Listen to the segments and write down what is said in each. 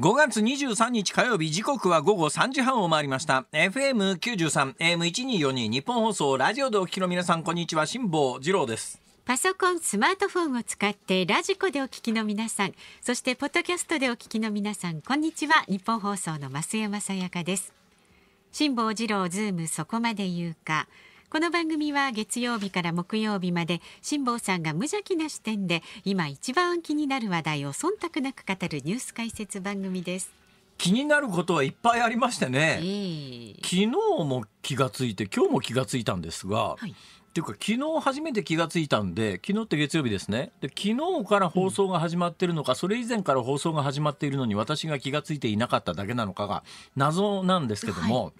5月23日火曜日時刻は午後3時半を回りました。FM93、AM1242 日本放送、ラジオでお聞きの皆さん、こんにちは、辛坊二郎です。パソコン、スマートフォンを使ってラジコでお聞きの皆さん、そしてポッドキャストでお聞きの皆さん、こんにちは。日本放送の増山さやかです。辛坊治郎ズームそこまで言うか。この番組は月曜日から木曜日まで辛坊さんが無邪気な視点で今一番気になる話題を忖度なく語るニュース解説番組です気になることはいっぱいありましてね、えー、昨日も気がついて今日も気がついたんですが、はいっていうか昨日初めて気がついたんで昨日って月曜日ですねで昨日から放送が始まってるのか、うん、それ以前から放送が始まっているのに私が気がついていなかっただけなのかが謎なんですけども、はい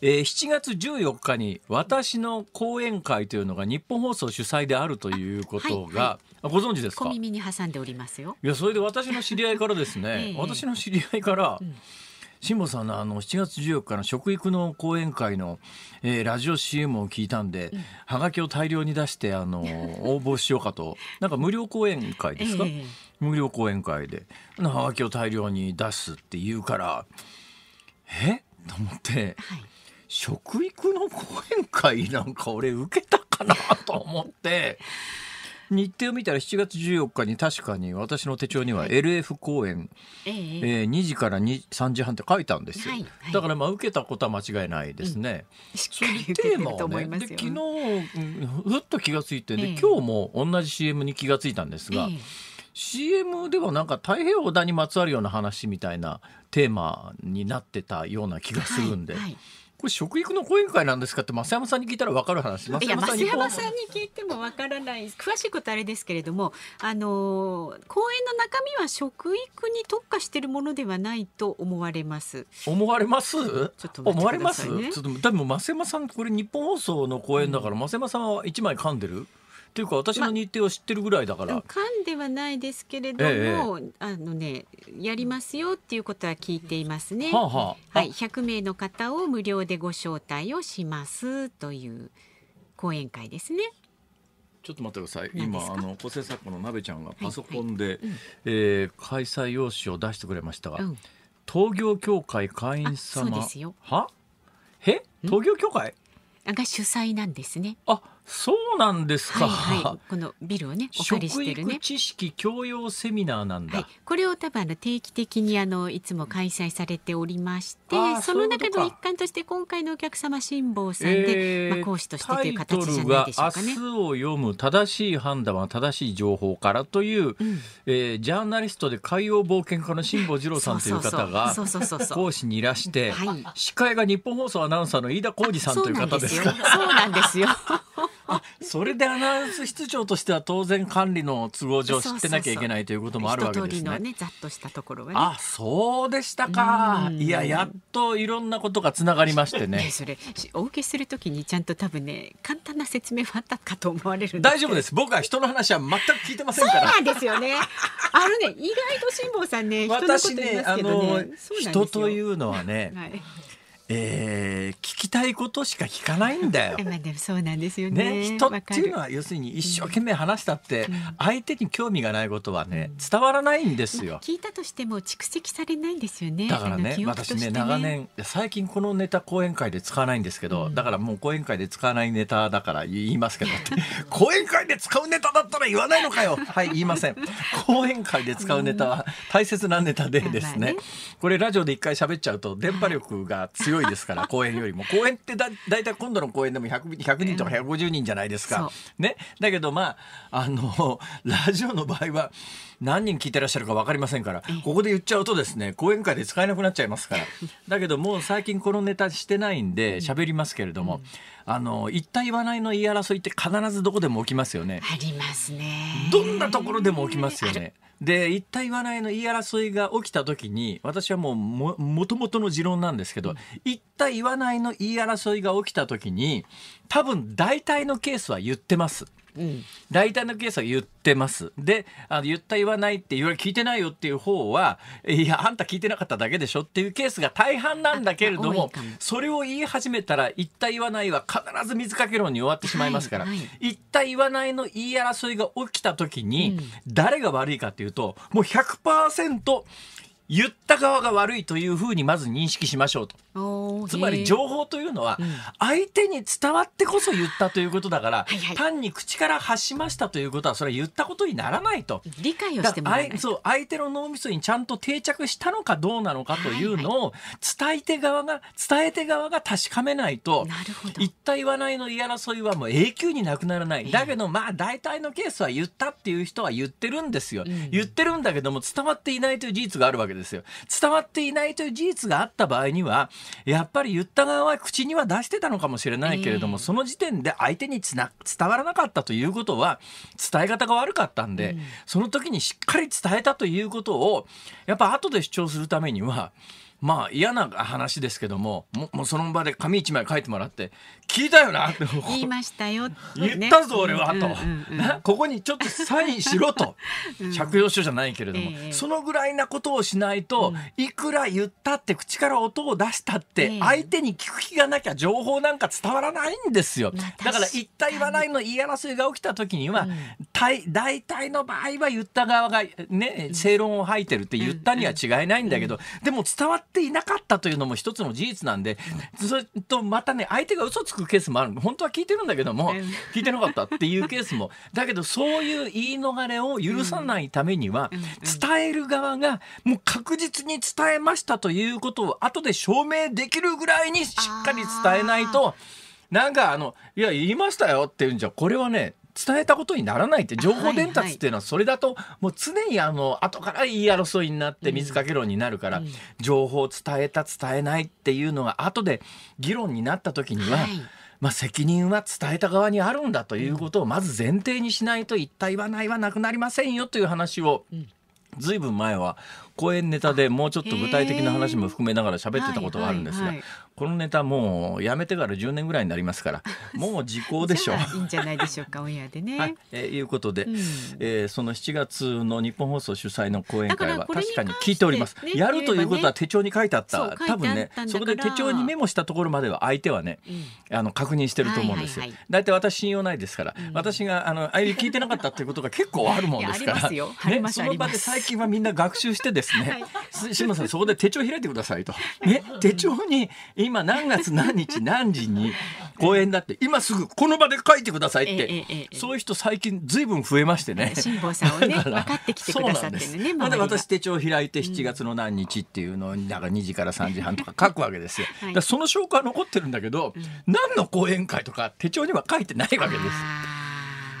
えー、7月14日に私の講演会というのが日本放送主催であるということが、はいはい、ご存知ですか小耳に挟んでおりますよいやそれで私の知り合いからですね、ええ、私の知り合いから、うん辛坊さんのあの7月14日の食育の講演会の、えー、ラジオ CM を聞いたんで、うん、はがきを大量に出してあの 応募しようかとなんか無料講演会ですか、えー、無料講演会ではがきを大量に出すって言うからえと思って。はい食育の講演会なんか俺受けたかなと思って。日程を見たら7月14日に確かに私の手帳には LF 公演、はい、えー、2時から3時半って書いたんですよ、はいはい、だからまあ受けたことは間違いないですね。うん、しっかり受けてると思いますよ、ね、昨日ふっと気がついてで、えー、今日も同じ CM に気がついたんですが。えー CM ではなんか太平洋だにまつわるような話みたいなテーマになってたような気がするんで、はいはい、これ食育の講演会なんですかって増山さんに聞いたら分かる話いや増山さんに聞いても分からない詳しいことあれですけれどもあの講演の中身は食育に特化しているものではないと思われます思われますちょっと、ね、思われますちょでも増山さんこれ日本放送の講演だから、うん、増山さんは一枚噛んでるっていうか私の日程を知ってるぐらいだから。か、ま、んではないですけれども、ええ、あのねやりますよっていうことは聞いていますね。はあはあ、はい、100名の方を無料でご招待をしますという講演会ですね。ちょっと待ってください。今あの個性作家のなべちゃんがパソコンで、はいはいうん、えー、開催用紙を出してくれましたが、うん、東京協会会員様は？え？東京協会？が主催なんですね。あ。そうなんですか。はいはい、このビルをね、お借りしてるね。知識教養セミナーなんだ。はい、これを多分あの定期的にあのいつも開催されておりまして、その中の一環として今回のお客様辛坊さんで、えー、まあ講師としてという形じゃないでしょうかね。明日を読む正しい判断は正しい情報からという、うん、えー、ジャーナリストで海洋冒険家の辛坊治郎さんという方が講師にいらして、はい、司会が日本放送アナウンサーの飯田浩二さんという方ですそうなんですよ。あそれでアナウンス室長としては当然管理の都合上知ってなきゃいけないということもあるわけですね。ねざっとしたところが、ね、あそうでしたかいややっといろんなことがつながりましてね。ね それお受けするときにちゃんと多分ね簡単な説明はあったかと思われる大丈夫です僕は人の話は全く聞いてませんからそうなんですよねあのね意外と辛坊さんね私ねあの人というのはね、はいえー、聞きたいことしか聞かないんだよ。まあでもそうなんですよね。ね人っていうのは要するに一生懸命話したって、相手に興味がないことはね、うん、伝わらないんですよ、聞いたとしても蓄積されないんですよね。だからね、ね私ね長年最近このネタ講演会で使わないんですけど、うん、だからもう講演会で使わないネタだから言いますけど 講演会で使うネタだったら言わないのかよ。はい言いません。講演会で使うネタは大切なネタでですね、まあまあねこれラジオで一回喋っちゃうと電波力が強い広いですから 公園よりも公園ってだ大体今度の公園でも 100, 100人とか150人じゃないですか、うん、ね、だけどまああの ラジオの場合は何人聞いてらっしゃるか分かりませんからここで言っちゃうとですね講演会で使えなくなっちゃいますから だけどもう最近このネタしてないんで喋りますけれども、うん、あの言った言わないの言い争いって必ずどこでも起きますよね。ありますね。どんなところでも起きますよね。で一体言わないの言い争いが起きた時に私はもうもともとの持論なんですけど、うん、一体言わないの言い争いが起きた時に多分大体のケースは言ってます。ライタケースは言ってますであの言った言わないって言われ聞いてないよっていう方はいやあんた聞いてなかっただけでしょっていうケースが大半なんだけれどもそれを言い始めたら言った言わないは必ず水かけ論に終わってしまいますから、はいはい、言った言わないの言い争いが起きた時に、誰が悪いかっていうともう100%言った側が悪いというふうにまず認識しましょうとつまり情報というのは相手に伝わってこそ言ったということだから、うん単に口から発しましたということはそれは言ったことにならないと理解をしてもらえないそう相手の脳みそにちゃんと定着したのかどうなのかというのを伝えて側が伝えて側が確かめないと言った言わないの言い争いはもう永久になくならない、えー、だけどまあ大体のケースは言ったっていう人は言ってるんですよ、うん、言ってるんだけども伝わっていないという事実があるわけですですよ。伝わっていないという事実があった場合には、やっぱり言った側は口には出してたのかもしれないけれども、えー、その時点で相手につな伝わらなかったということは、伝え方が悪かったんで、うん、その時にしっかり伝えたということを、やっぱ後で主張するためには、まあ嫌な話ですけどももうその場で紙一枚書いてもらって聞いたよなって言いましたよ、ね、言ったぞ俺は、と、うんうん、ここにちょっとサインしろと、うん、借用書じゃないけれども、えー、そのぐらいなことをしないと、いくら言ったって口から音を出したって、相手に聞く気がなきゃ情報なんか伝わらないんですよ、だから言った言わないの言い争いが起きた時には、大体の場合は言った側がね正論を吐いてるって言ったには違いないんだけど、でも伝わってっていなかったというのも一つの事実なんでずっとまたね相手が嘘つくケースもある本当は聞いてるんだけども聞いてなかったっていうケースもだけどそういう言い逃れを許さないためには伝える側がもう確実に伝えましたということを後で証明できるぐらいにしっかり伝えないと。なんかあの、いや、言いましたよっていうんじゃ、これはね、伝えたことにならないって情報伝達っていうのはそれだともう常にあの後から言い争いになって水かけ論になるから、情報を伝えた伝えないっていうのが後で議論になった時には、まあ、責任は伝えた側にあるんだということをまず前提にしないと一体はないはなくなりませんよという話を、ずいぶん前は講演ネタでもうちょっと具体的な話も含めながら喋ってたことがあるんですが、このネタもうやめてから10年ぐらいになりますから もう時効でしょういいんじゃないでしょうかオンエアでね。はい、えー、いうことで、うん、えー、その7月の日本放送主催の講演会は確かに聞いております、ね、やるということは手帳に書いてあった、ね、多分ねそこで手帳にメモしたところまでは相手はね、うん、あの確認してると思うんですよ。は体、いはい、いい私信用ないですから、うん、私があのあい聞いてなかったっていうことが結構あるもんですからね、その場で最近はみんな学習してですね、はい、島さんそこで手帳開いてくださいと。ね、手帳に今何月何日何時に公演だって今すぐこの場で書いてくださいって、そういう人最近ずいぶん増えましてね辛坊さんをね 分かってきてくださってるねまだ私手帳開いて7月の何日っていうのをだから2時から3時半とか書くわけですよ、その証拠は残ってるんだけど、何の講演会とか手帳には書いてないわけです。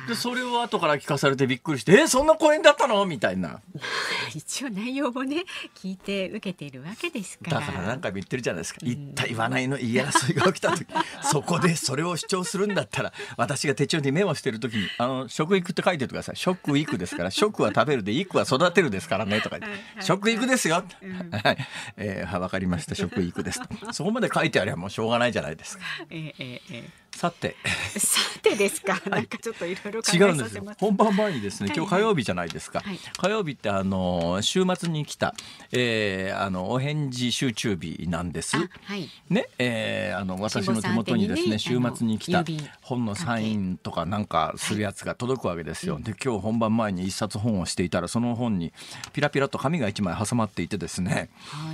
でそれを後から聞かされてびっくりして「えそんな公演だったの?」みたいな 一応内容もね聞いて受けているわけですからだから何回も言ってるじゃないですか、言った言わないの言い争いが起きた時 そこでそれを主張するんだったら私が手帳にメモしてる時に「あの食育」って書いててください「食育」ですから「食は食べるで育は育てるですからね」とか言って「食育ですよ」うん、はいえー「分かりました食育です」そこまで書いてあればもうしょうがないじゃないですか。えーえーさてさてですか、なんかちょっといろいろ違うんですよ本番前にですね今日火曜日じゃないですか、はい、火曜日ってあの週末に来た、えー、あのお返事集中日なんです、はい、ね、えー、あの私の手元にですね、ね、週末に来た本のサインとかなんかするやつが届くわけですよ、で今日本番前に一冊本をしていたらその本にピラピラと紙が一枚挟まっていてですね、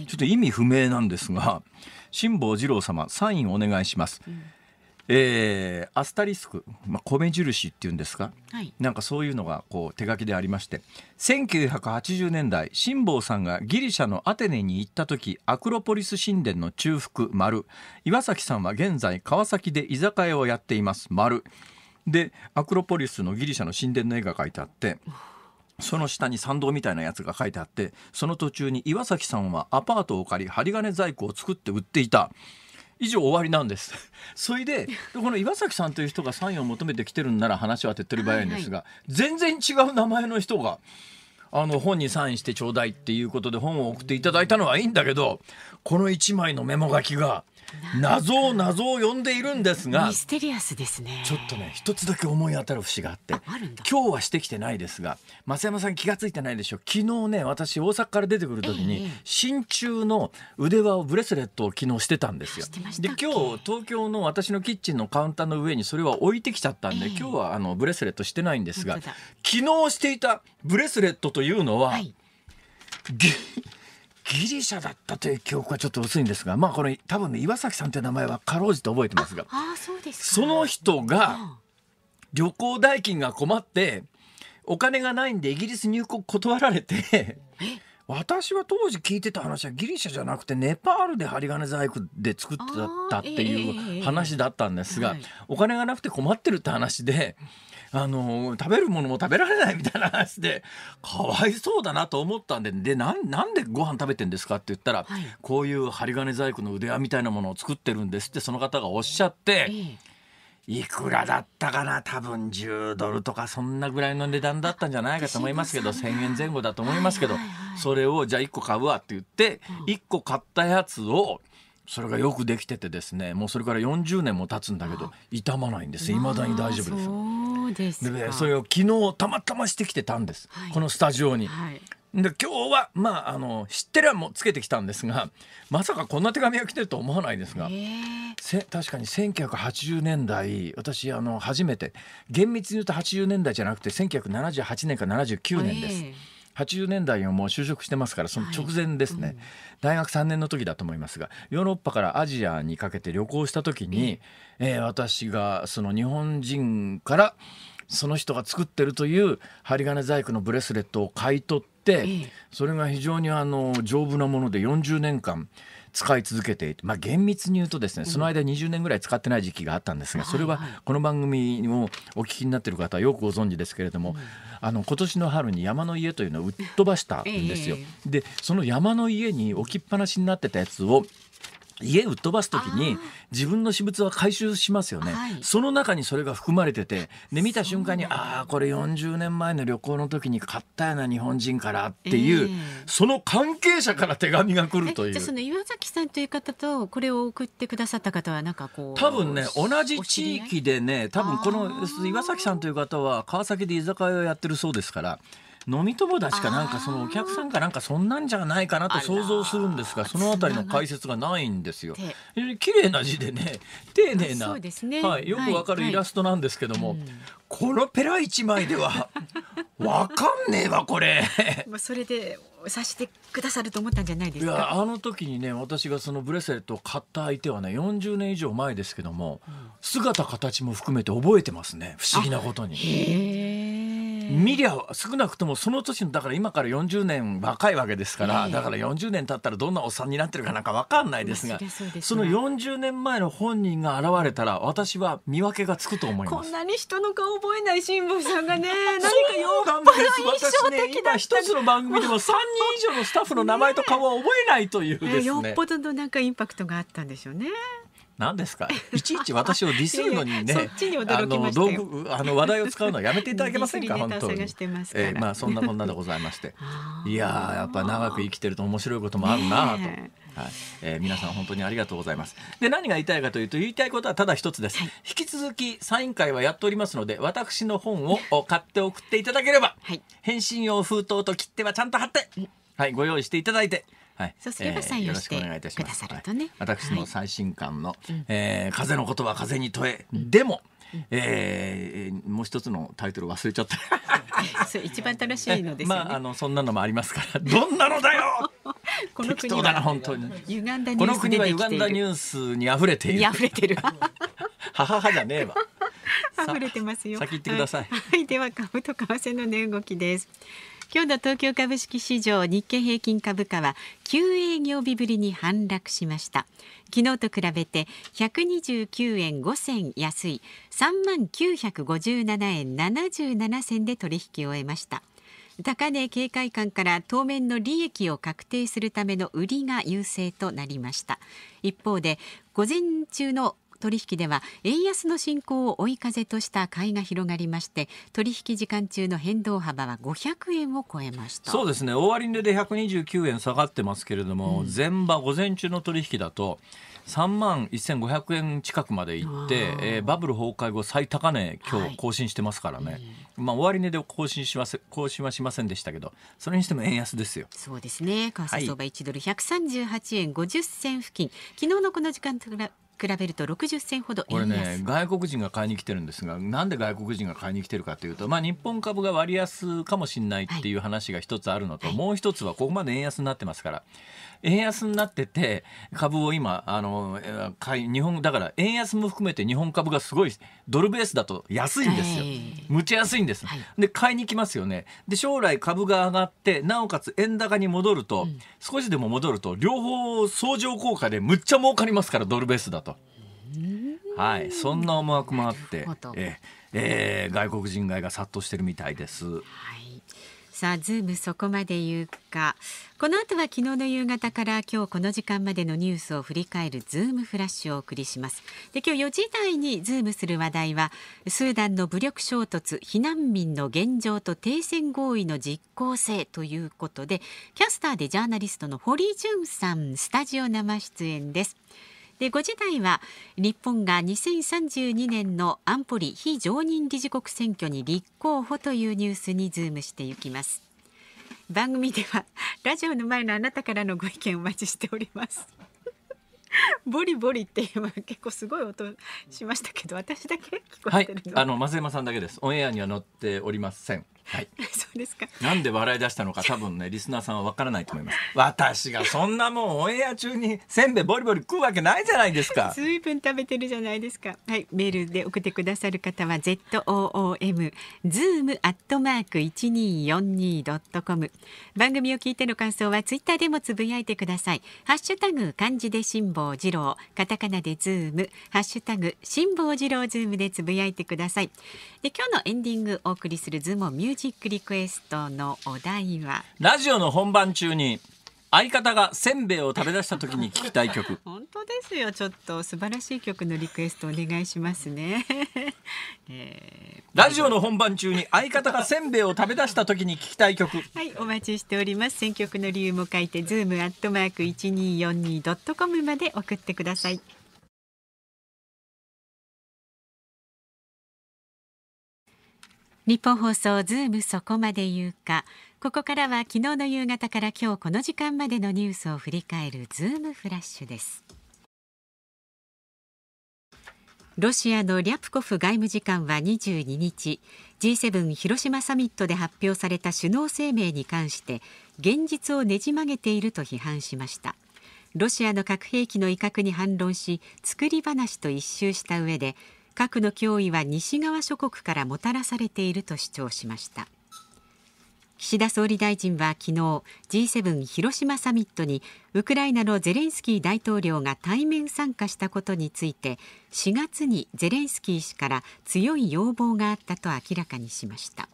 ちょっと意味不明なんですが辛坊治郎様サインお願いします、うんえー、アスタリスク、まあ、米印っていうんですか、はい、なんかそういうのがこう手書きでありまして1980年代辛坊さんがギリシャのアテネに行った時アクロポリス神殿の中腹丸岩崎さんは現在川崎で居酒屋をやっています丸でアクロポリスのギリシャの神殿の絵が書いてあって。その下に参道みたいなやつが書いてあってその途中に岩崎さんはアパートを借り針金細工を作って売っていた以上終わりなんです それでこの岩崎さんという人がサインを求めてきてるんなら話は手っ取り早いんですが、はいはい、全然違う名前の人があの本にサインしてちょうだいっていうことで本を送っていただいたのはいいんだけどこの1枚のメモ書きが。謎を謎を呼んでいるんですがミステリアスですねちょっとね一つだけ思い当たる節があって今日はしてきてないですが増山さん気が付いてないでしょう昨日ね私大阪から出てくる時に真鍮の腕輪をブレスレットを昨日してたんですよ。で今日東京の私のキッチンのカウンターの上にそれは置いてきちゃったんで今日はあのブレスレットしてないんですが昨日していたブレスレットというのは、はい、ギリシャだったという記憶はちょっと薄いんですが、まあ、これ多分ね岩崎さんという名前はかろうじて覚えてますがあそうですその人が旅行代金が困ってお金がないんでイギリス入国断られて私は当時聞いてた話はギリシャじゃなくてネパールで針金細工で作ってたっていう話だったんですが、お金がなくて困ってるって話であの食べるものも食べられないみたいな話で かわいそうだなと思ったんででななんでご飯食べてんですかって言ったら、はい、こういう針金細工の腕輪みたいなものを作ってるんですってその方がおっしゃって。えーいくらだったかな多分10ドルとかそんなぐらいの値段だったんじゃないかと思いますけど1,000円前後だと思いますけどそれをじゃあ1個買うわって言って1個買ったやつを。それがよくできててですねもうそれから40年も経つんだけど痛まないんですいまだに大丈夫ですですでそれを昨日たまたましてきてたんです、はい、このスタジオに、はい、で今日はまああの知ってりゃもつけてきたんですがまさかこんな手紙が来てると思わないですが確かに1980年代私あの初めて厳密に言うと80年代じゃなくて1978年か79年です。80年代をもう就職してますからその直前ですね、はいうん、大学3年の時だと思いますがヨーロッパからアジアにかけて旅行した時に、えー、私がその日本人からその人が作ってるという針金細工のブレスレットを買い取ってそれが非常にあの丈夫なもので40年間使い続けていて、まあ、厳密に言うとですねその間20年ぐらい使ってない時期があったんですが、それはこの番組をお聞きになってる方はよくご存知ですけれども、あの今年の春に山の家というのを売っ飛ばしたんですよ。でその山の家に置きっぱなしになってたやつを家売っ飛ばす時に自分の私物は回収しますよね、はい、その中にそれが含まれててで見た瞬間にああこれ40年前の旅行の時に買ったよな日本人からっていう、えー、その関係者から手紙が来るというじゃその岩崎さんという方とこれを送ってくださった方はなんかこう多分ね同じ地域でね多分この岩崎さんという方は川崎で居酒屋をやってるそうですから飲み友達かなんかそのお客さんかなんかそんなんじゃないかなと想像するんですがそのあたりの解説がないんですよ。綺麗な字でね丁寧な、ね、はい、よくわかるイラストなんですけども、はいはいこのペラ一枚では わかんねえわこれ。それでさしてくださると思ったんじゃないですかあの時にね私がそのブレスレットを買った相手はね40年以上前ですけども、姿形も含めて覚えてますね不思議なことに。見りゃ少なくともその年のだから今から40年若いわけですから、だから40年経ったらどんなおっさんになってるかなんか分かんないですがその40年前の本人が現れたら私は見分けがつくと思います。こんなに人の顔覚えない辛坊さんがね 何かよっぽど印象的だ一つの番組でも3人以上のスタッフの名前と顔は覚えないというですね。よっぽどのなんかインパクトがあったんでしょうね。何ですかいちいち私をディスるのにね あの道具あの話題を使うのはやめていただけませんか 本当に、えー、まあそんなこんなでございまして いややっぱ長く生きてると面白いこともあるなと。はいえー、皆さん本当にありがとうございます。で何が言いたいかというと言いたいことはただ一つです。はい、引き続きサイン会はやっておりますので私の本を買って送っていただければ、はい、返信用封筒と切手はちゃんと貼って、はい、ご用意していただいて。はい、そうすれば採用してくださるとね、はい、私の最新刊の、はい、えー、風の言葉風に問え、うん、でも、えー、もう一つのタイトル忘れちゃった そ一番楽しいのです、ね、まああのそんなのもありますから どんなのだよ この国は本当に歪んだニュースこの国は歪んだニュースに溢れているれてる母じゃねえわ溢れてますよ先行ってください、はい、はい、では株と為替の値動きです今日の東京株式市場日経平均株価は9営業日ぶりに反落しました昨日と比べて129円5銭安い3万957円77銭で取引を終えました高値警戒感から当面の利益を確定するための売りが優勢となりました一方で午前中の取引では円安の進行を追い風とした買いが広がりまして取引時間中の変動幅は500円を超えましたそうですね終値で129円下がってますけれども、うん、前場午前中の取引だと3万1500円近くまで行って、えー、バブル崩壊後最高値今日更新してますからね、はいうん、まあ終値で更新します更新はしませんでしたけどそれにしても円安ですよそうですね為替相場1ドル138円50銭付近、はい、昨日のこの時間と比べると60銭ほどこれね外国人が買いに来てるんですがなんで外国人が買いに来てるかというと、まあ、日本株が割安かもしれないっていう話が一つあるのと、はい、もう一つはここまで円安になってますから円安になってて株を今あの買い日本だから円安も含めて日本株がすごいドルベースだと安いんですよ、はい、むちゃ安いんです、はい、で買いに来ますよねで将来株が上がってなおかつ円高に戻ると、うん、少しでも戻ると両方相乗効果でむっちゃ儲かりますからドルベースだと。はい、そんな思惑もあって、えー、外国人街が殺到してるみたいです。はい、さあ、ズームそこまで言うか。この後は昨日の夕方から今日この時間までのニュースを振り返るズームフラッシュをお送りします。で、今日4時台にズームする話題は、スーダンの武力衝突、避難民の現状と停戦合意の実効性ということで、キャスターでジャーナリストの堀潤さん、スタジオ生出演です。で5時台は日本が2032年の安保理非常任理事国選挙に立候補というニュースにズームしていきます番組ではラジオの前のあなたからのご意見お待ちしております ボリボリって今結構すごい音しましたけど私だけ聞こえてるの、はい、あの増山さんだけですオンエアには乗っておりませんはい、そうですか。なんで笑い出したのか、多分ね、リスナーさんはわからないと思います。私がそんなもん、オンエア中にせんべいボリボリ食うわけないじゃないですか。ずいぶん食べてるじゃないですか。はい、メールで送ってくださる方は Z. O. O. M. Zoom アットマーク一二四二ドットコム。番組を聞いての感想はツイッターでもつぶやいてください。ハッシュタグ漢字で辛坊治郎、カタカナでズーム、ハッシュタグ辛坊治郎ズームでつぶやいてください。で、今日のエンディングお送りするズームミューージックリクエストのお題はラジオの本番中に相方がせんべいを食べ出した時に聞きたい曲 本当ですよちょっと素晴らしい曲のリクエストお願いしますね、えー、ラジオの本番中に相方がせんべいを食べ出した時に聞きたい曲はいお待ちしております選曲の理由も書いてズームアットマーク 1242.com まで送ってください日本放送ズームそこまで言うかここからは昨日の夕方から今日この時間までのニュースを振り返るズームフラッシュですロシアのリャプコフ外務次官は22日 G7 広島サミットで発表された首脳声明に関して現実をねじ曲げていると批判しましたロシアの核兵器の威嚇に反論し作り話と一周した上で核の脅威は西側諸国からもたらされていると主張しました岸田総理大臣は昨日 G7 広島サミットにウクライナのゼレンスキー大統領が対面参加したことについて4月にゼレンスキー氏から強い要望があったと明らかにしました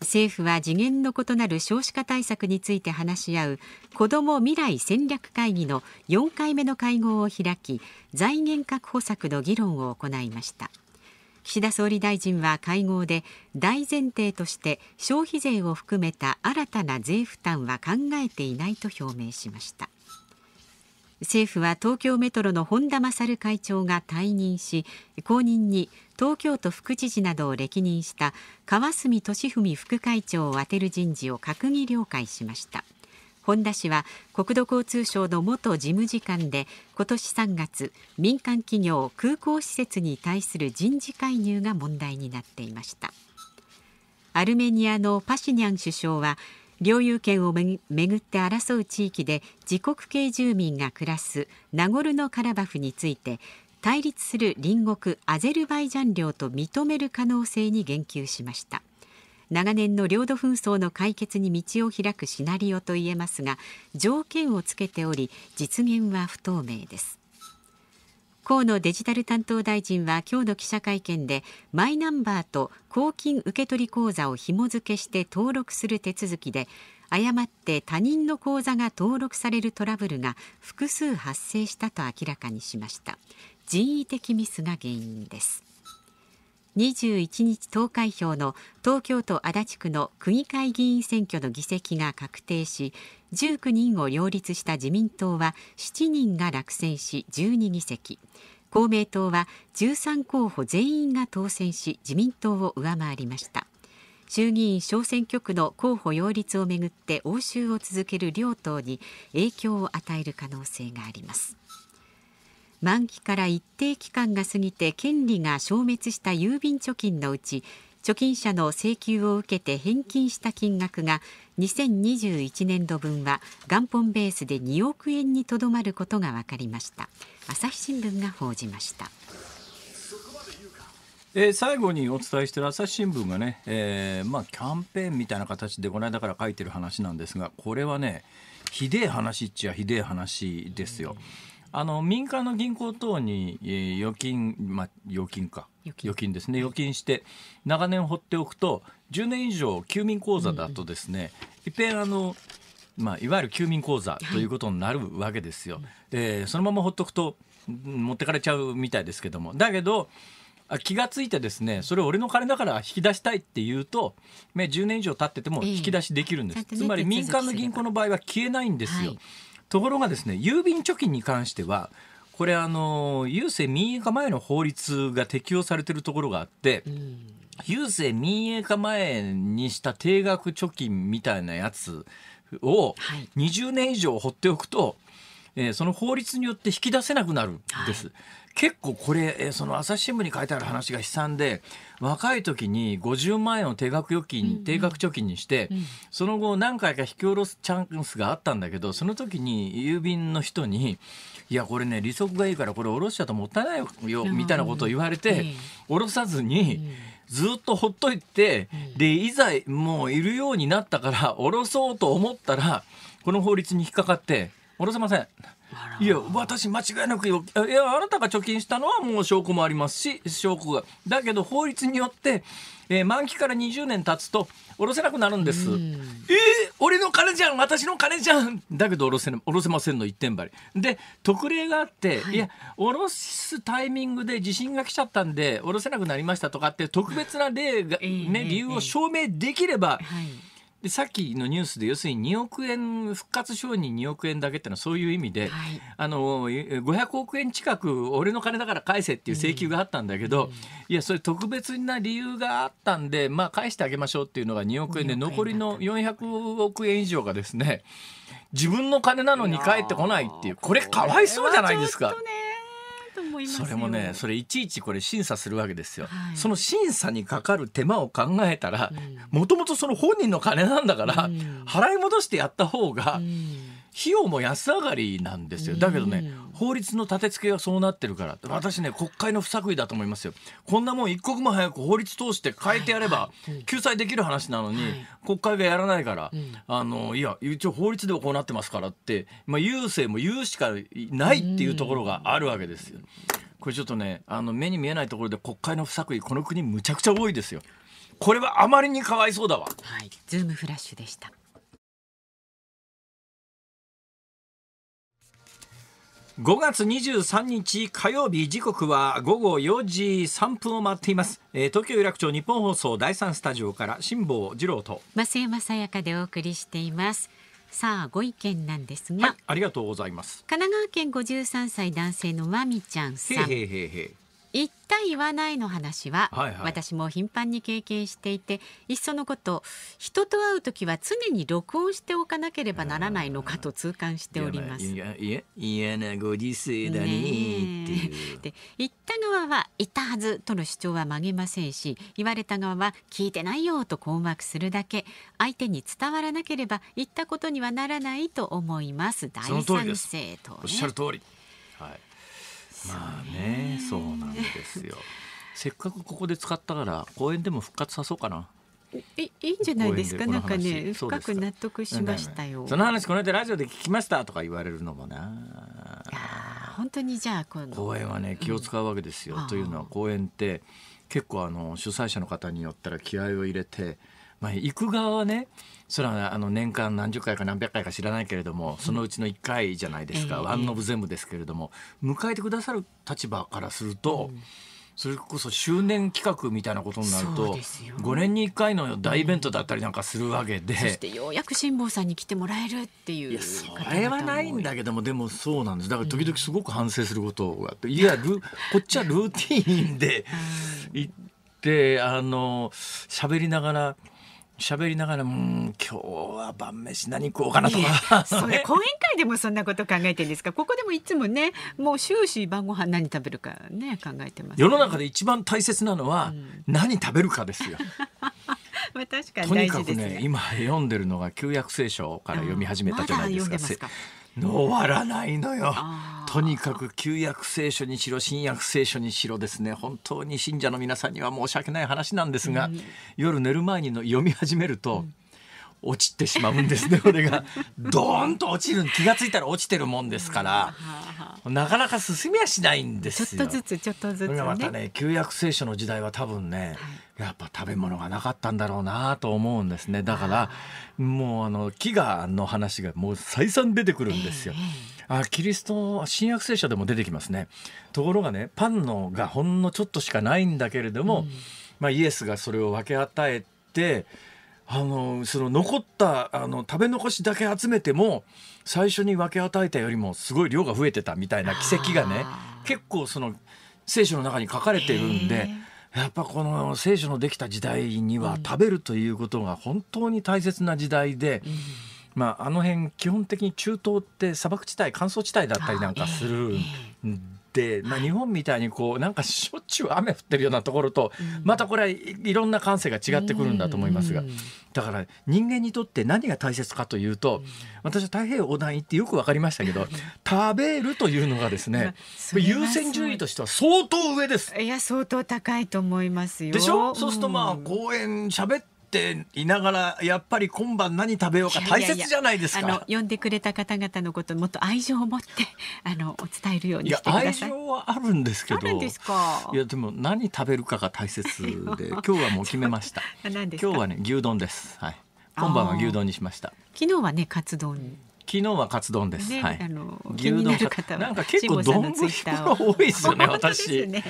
政府は次元の異なる少子化対策について話し合う子ども未来戦略会議の4回目の会合を開き財源確保策の議論を行いました岸田総理大臣は会合で大前提として消費税を含めた新たな税負担は考えていないと表明しました政府は東京メトロの本田勝会長が退任し後任に東京都副知事などを歴任した川澄俊文副会長を充てる人事を閣議了解しました本田氏は国土交通省の元事務次官で今年3月民間企業空港施設に対する人事介入が問題になっていましたアルメニアのパシニャン首相は領有権をめぐって争う地域で自国系住民が暮らすナゴルノカラバフについて対立する隣国アゼルバイジャン領と認める可能性に言及しました長年の領土紛争の解決に道を開くシナリオといえますが条件をつけており実現は不透明です河野デジタル担当大臣は今日の記者会見でマイナンバーと公金受取口座を紐付けして登録する手続きで誤って他人の口座が登録されるトラブルが複数発生したと明らかにしました人為的ミスが原因です21日投開票の東京都足立区の区議会議員選挙の議席が確定し19人を擁立した自民党は7人が落選し12議席公明党は13候補全員が当選し自民党を上回りました衆議院小選挙区の候補擁立をめぐって応酬を続ける両党に影響を与える可能性があります満期から一定期間が過ぎて権利が消滅した郵便貯金のうち貯金者の請求を受けて返金した金額が2021年度分は元本ベースで2億円にとどまることが分かりました朝日新聞が報じましたえー、最後にお伝えしている朝日新聞がね、えーまあ、キャンペーンみたいな形でこの間から書いてる話なんですがこれはねひでえ話っちゃひでえ話ですよ。うんあの民間の銀行等に、えー、預金、まあ、預金か預金ですね預金して長年放っておくと10年以上休眠口座だとですね、いっぺんあのまあ、いわゆる休眠口座ということになるわけですよ。はい、そのまま放っとくと持ってかれちゃうみたいですけどもだけど気が付いてですねそれ俺の金だから引き出したいっていうと、ね、10年以上経ってても引き出しできるんです、えー、つまり民間の銀行の場合は消えないんですよ。はいところがですね郵便貯金に関してはこれあの郵政民営化前の法律が適用されているところがあって、郵政民営化前にした定額貯金みたいなやつを20年以上放っておくと、はい、えー、その法律によって引き出せなくなるんです。はい、結構これ、その朝日新聞に書いてある話が悲惨で、若い時に50万円を定額預金、定額貯金にして、その後何回か引き下ろすチャンスがあったんだけど、その時に郵便の人に、いや、これね、利息がいいからこれ下ろしちゃうともったいないよ、みたいなことを言われて、下ろさずに、ずっとほっといて、で、いざもういるようになったから、下ろそうと思ったら、この法律に引っかかって、下ろせません。いや私間違いなくよいやあなたが貯金したのはもう証拠もありますし証拠がだけど法律によって、えー、満期から20年経つと下ろせなくなるんです、えー、俺の金じゃん私の金じゃんだけど下ろせ下ろせませんの一点張りで特例があって、はい、いや下ろすタイミングで地震が来ちゃったんで下ろせなくなりましたとかって特別な例が、ね、理由を証明できれば、はいでさっきのニュースで要するに2億円復活承認2億円だけってのはそういう意味で、はい、あの500億円近く俺の金だから返せっていう請求があったんだけど、うん、いやそれ特別な理由があったんで、まあ、返してあげましょうっていうのが2億円で残りの400億円以上がですね自分の金なのに返ってこないっていうこれかわいそうじゃないですか。ますそれもねそれいちいちこれ審査するわけですよ、はい、その審査にかかる手間を考えたらもともとその本人の金なんだから、うん、払い戻してやった方が、うん費用も安上がりなんですよだけどね、法律の立て付けがそうなってるから私ね国会の不作為だと思いますよこんなもん一刻も早く法律通して変えてやれば救済できる話なのに、国会がやらないから、あのいや一応法律ではこうなってますからって、まあ、郵政も言うしかないっていうところがあるわけですよ。これちょっとねあの目に見えないところで国会の不作為この国むちゃくちゃ多いですよ。これはあまりにかわいそうだわ。はい、ズームフラッシュでした。5月23日火曜日時刻は午後4時3分を待っています、えー、東京有楽町日本放送第3スタジオから辛坊治郎と増山さやかでお送りしていますさあご意見なんですが、はい、ありがとうございます神奈川県53歳男性のまみちゃんさんへへへへ言った言わないの話は、はいはい、私も頻繁に経験していていっそのこと人と会う時は常に録音しておかなければならないのかと痛感しております。嫌なご時世だねで言った側は言ったはずとの主張は曲げませんし言われた側は聞いてないよと困惑するだけ相手に伝わらなければ言ったことにはならないと思います。大賛成と、ね、おっしゃる通り、はいまあね、そうなんですよ。せっかくここで使ったから公園でも復活さそうかな。いいいんじゃないですかなんかね深く納得しましたよその話この間ラジオで聞きましたとか言われるのもな本当にじゃあこの公園はね気を使うわけですよ、うん、というのは公園って結構あの主催者の方によったら気合を入れてまあ、行く側はねそれはあの年間何十回か何百回か知らないけれどもそのうちの1回じゃないですか、うん、ワン・ノブ・ゼムですけれども迎えてくださる立場からすると、うん、それこそ周年企画みたいなことになると5年に1回の大イベントだったりなんかするわけで、うん、そしてようやく辛坊さんに来てもらえるっていういやそれはないんだけどもでもそうなんですだから時々すごく反省することがあって、いやル こっちはルーティンで行ってあの喋りながら。喋りながら、うん、今日は晩飯何食おうかなとか。そん 講演会でもそんなこと考えてるんですか。ここでもいつもね、もう終始晩ご飯何食べるかね、考えてます、ね、世の中で一番大切なのは、うん、何食べるかですよ。まあ、確かに、ね、とにかくね、今読んでるのが旧約聖書から読み始めたじゃないですか。すか終わらないのよ。とにかく旧約聖書にしろ新約聖書にしろですね本当に信者の皆さんには申し訳ない話なんですが、うん、夜寝る前にの読み始めると、うん、落ちてしまうんですねこれ がドーンと落ちる気が付いたら落ちてるもんですから。なかなか進みはしないんですちょっとずつちょっとずつ、ね、またね旧約聖書の時代は多分ね、はい、やっぱ食べ物がなかったんだろうなと思うんですねだからもうあの飢餓の話がもう再三出てくるんですよ。えーあキリスト新約聖書でも出てきますねところがねパンのがほんのちょっとしかないんだけれども、うん、まあ、イエスがそれを分け与えてあのその残ったあの食べ残しだけ集めても最初に分け与えたよりもすごい量が増えてたみたいな奇跡がね結構その聖書の中に書かれてるんで。やっぱこの聖書のできた時代には食べるということが本当に大切な時代で、うんまあ、あの辺基本的に中東って砂漠地帯乾燥地帯だったりなんかするんで、まあ、日本みたいにこうなんかしょっちゅう雨降ってるようなところと、またこれはいろんな感性が違ってくるんだと思いますが、だから人間にとって何が大切かというと、私は太平洋横断行ってよく分かりましたけど食べるというのがですね、優先順位としては相当上です。いや相当高いと思いますよでしょそうするとまあ公園喋ってって言いながらやっぱり今晩何食べようか大切じゃないですか。いやいやいやあの呼んでくれた方々のこともっと愛情を持ってあのお伝えるようにしてください。い愛情はあるんですけど。いやでも何食べるかが大切で 今日はもう決めました。今日はね牛丼です。はい。今晩は牛丼にしました。昨日はねカツ丼。昨日はカツ丼です。ね、はい。あの牛丼ななんか結構丼多いですよね。私、ね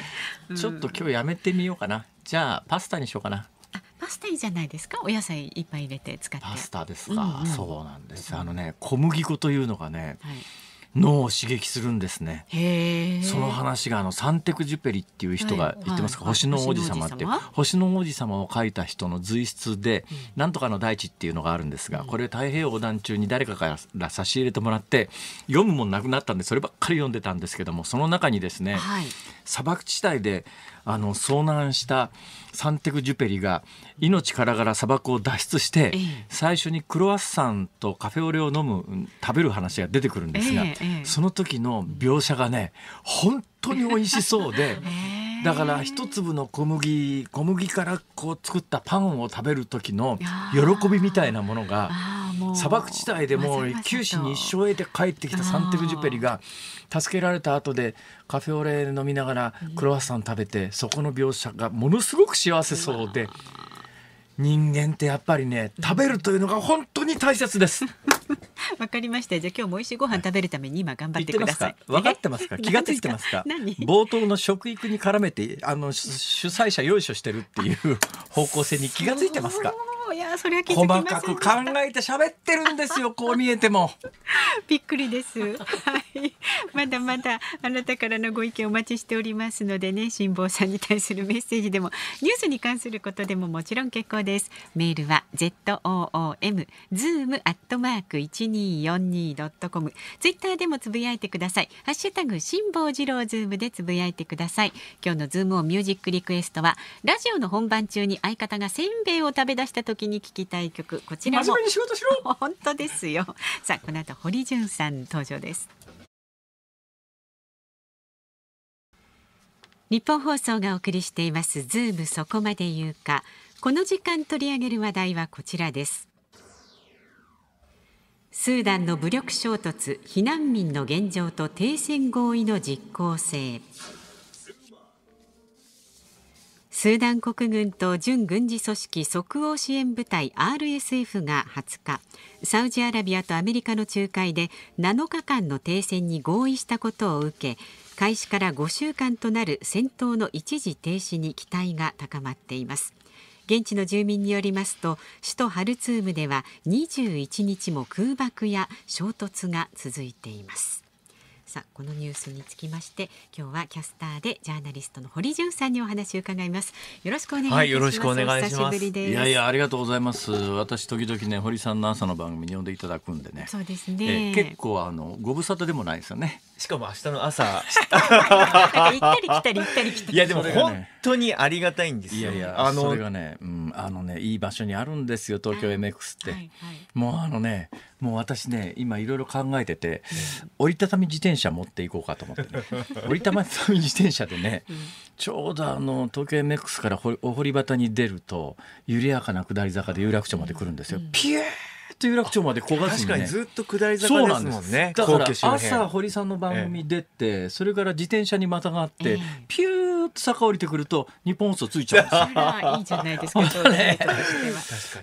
うん、ちょっと今日やめてみようかな。じゃあパスタにしようかな。パスタいいじゃないですかお野菜いっぱい入れて使ってパスタですか、うんうん、そうなんですあのね小麦粉というのがね、はい脳を刺激するんですねその話があのサンテク・ジュペリっていう人が言ってますか、はいはい、星の王子様って星の王子様を書いた人の随筆で「な、うんとかの大地」っていうのがあるんですが、うん、これ太平洋横断中に誰かから差し入れてもらって読むもんなくなったんでそればっかり読んでたんですけどもその中にですね、はい、砂漠地帯であの遭難したサンテク・ジュペリが命からがら砂漠を脱出して、最初にクロワッサンとカフェオレを飲む食べる話が出てくるんですが、その時の描写がね本当に美味しそうで。だから一粒の小麦小麦からこう作ったパンを食べる時の喜びみたいなものが砂漠地帯でもう九死に一生得て帰ってきたサンテグジュペリが助けられた後でカフェオレ飲みながらクロワッサン食べてそこの描写がものすごく幸せそうで人間ってやっぱりね食べるというのが本当に大切です。わかりましたじゃあ今日も美味しいご飯食べるために今頑張ってください分かってますか気がついてますか冒頭の食育に絡めてあの主催者よいしょしてるっていう方向性に気がついてますかいやそれは気づきませ細かく考えて喋ってるんですよ こう見えてもびっくりですはいまだまだあなたからのご意見お待ちしておりますのでね辛坊さんに対するメッセージでもニュースに関することでももちろん結構ですメールは z o o m zoom アットマーク一二四二ドットコムツイッターでもつぶやいてくださいハッシュタグ辛坊治郎ズームでつぶやいてください今日のズームをミュージックリクエストはラジオの本番中に相方がせんべいを食べ出した時時に聞きたい曲こちらも 本当ですよさあこの後堀潤さん登場です日本放送がお送りしていますズームそこまで言うかこの時間取り上げる話題はこちらですスーダンの武力衝突避難民の現状と停戦合意の実効性スーダン国軍と準軍事組織即応支援部隊 RSF が20日サウジアラビアとアメリカの仲介で7日間の停戦に合意したことを受け開始から5週間となる戦闘の一時停止に期待が高まっています現地の住民によりますと首都ハルツームでは21日も空爆や衝突が続いていますさあこのニュースにつきまして今日はキャスターでジャーナリストの堀潤さんにお話を伺いますよろしくお願いします、はい、よろしくお願いしますいやいやありがとうございます私時々ね堀さんの朝の番組に呼んでいただくんでねそうですね、結構あのご無沙汰でもないですよねしかも明日の朝行ったり来たり行ったり来たりいやでも本当にありがたいんですよ、いやいやあのそれがね、うん、あのねいい場所にあるんですよ東京 MX って、もうあのねもう私ね今いろいろ考えてて、折りたたみ自転車持っていこうかと思って、ね、折りたたみ自転車でね、ちょうどあの東京 MX からお堀端に出ると緩やかな下り坂で有楽町まで来るんですよ、ピュー有楽町まで焦がずね、確かにずっと下り坂ですもんねだから朝堀さんの番組出て、それから自転車にまたがって、ピューッと坂降りてくると日本放送ついちゃうんですよ いいじゃないですかね、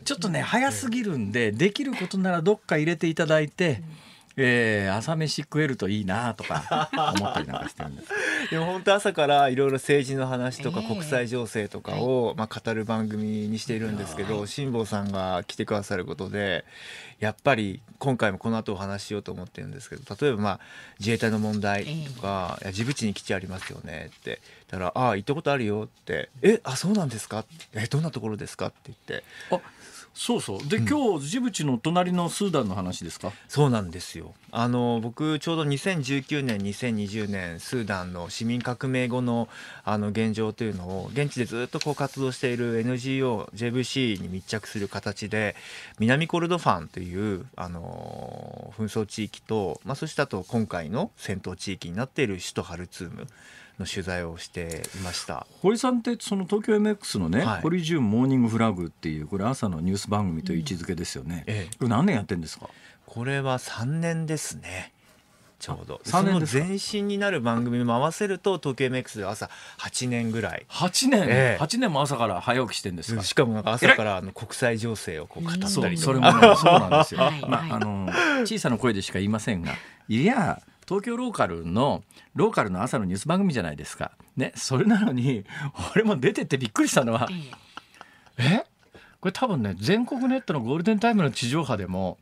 ちょっとね早すぎるんでできることならどっか入れていただいて、うんえー、朝飯食えるといいなとか思ったりなんかしてるんです でも本当朝からいろいろ政治の話とか国際情勢とかを、まあ、語る番組にしているんですけど辛坊さんが来てくださることでやっぱり今回もこの後お話しようと思ってるんですけど例えばまあ自衛隊の問題とか、えー、ジブチに基地ありますよねってったら「ああ行ったことあるよ」って「えあそうなんですか?」え「どんなところですか?」って言って。あそうそうで、うん、今日ジブチの隣のスーダンの話ですかそうなんですよあの僕ちょうど2019年2020年スーダンの市民革命後のあの現状というのを現地でずっとこう活動している NGOJVC に密着する形で南コルドファンというあの紛争地域と、まあ、そしてあと今回の戦闘地域になっている首都ハルツームの取材をしていました堀さんってその東京 MX のね、はい、堀潤モーニングフラグっていうこれ朝のニュース番組という位置づけですよね、うんええ、これ何年やってんですかこれは3年ですねちょうどその前身になる番組も合わせると東京 MX で朝8年ぐらい8年、ええ、ー、年も朝から早起きしてんですかしかも朝からあの国際情勢をこう語ったりとか、うそれも、ね、そうなんですよ、まあ、あの小さな声でしか言いませんがいや東京ローカルのローカルの朝のニュース番組じゃないですか。ね、それなのに 俺も出てってびっくりしたのは、えこれ多分ね全国ネットのゴールデンタイムの地上波でも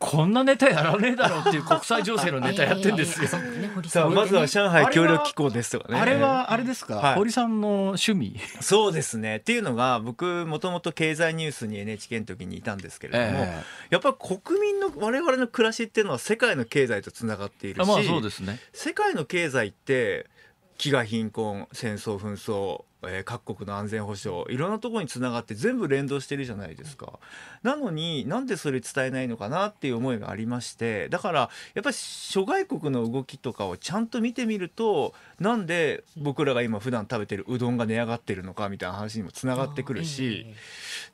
こんなネタやらねえだろうっていう国際情勢のネタやってんですよ。さあまずは上海協力機構ですとかね。あれはあれですか、はい、堀さんの趣味。そうですね。っていうのが僕もともと経済ニュースに NHK の時にいたんですけれども、えー、やっぱり国民の我々の暮らしっていうのは世界の経済とつながっているし、まあそうですね、世界の経済って飢餓貧困戦争紛争えー、各国の安全保障いろんなところにつながって全部連動してるじゃないですかなのになんでそれ伝えないのかなっていう思いがありましてだからやっぱり諸外国の動きとかをちゃんと見てみるとなんで僕らが今普段食べてるうどんが値上がってるのかみたいな話にもつながってくるし、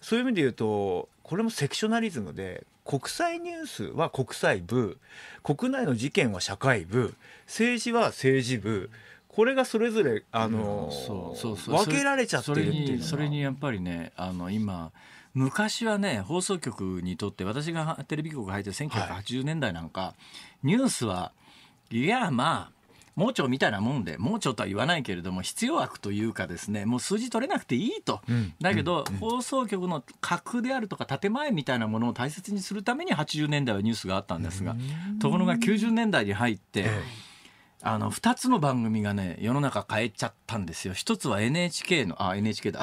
そういう意味で言うとこれもセクショナリズムで国際ニュースは国際部国内の事件は社会部政治は政治部、これがそれぞれあの、分けられちゃってるっていうそれにやっぱりねあの今昔はね放送局にとって私がテレビ局入って1980年代なんか、はい、ニュースはいやまあ盲腸みたいなもんで盲腸とは言わないけれども必要悪というかですねもう数字取れなくていいと、うん、だけど、うん、放送局の格であるとか建前みたいなものを大切にするために80年代はニュースがあったんですが、ところが90年代に入って。ええあの、二つの番組がね、世の中変えちゃったんですよ。一つは NHK の、あ、NHK だ。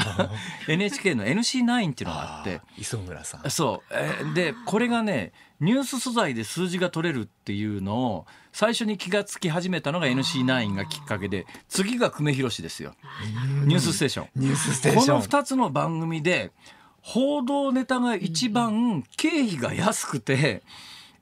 NHK の NC9 っていうのがあって。磯村さん。そう。えー、で、これがね、ニュース素材で数字が取れるっていうのを、最初に気がつき始めたのが NC9 がきっかけで、次が久米宏ですよ。ニュースステーション。ニュースステーション。この二つの番組で、報道ネタが一番経費が安くて、うん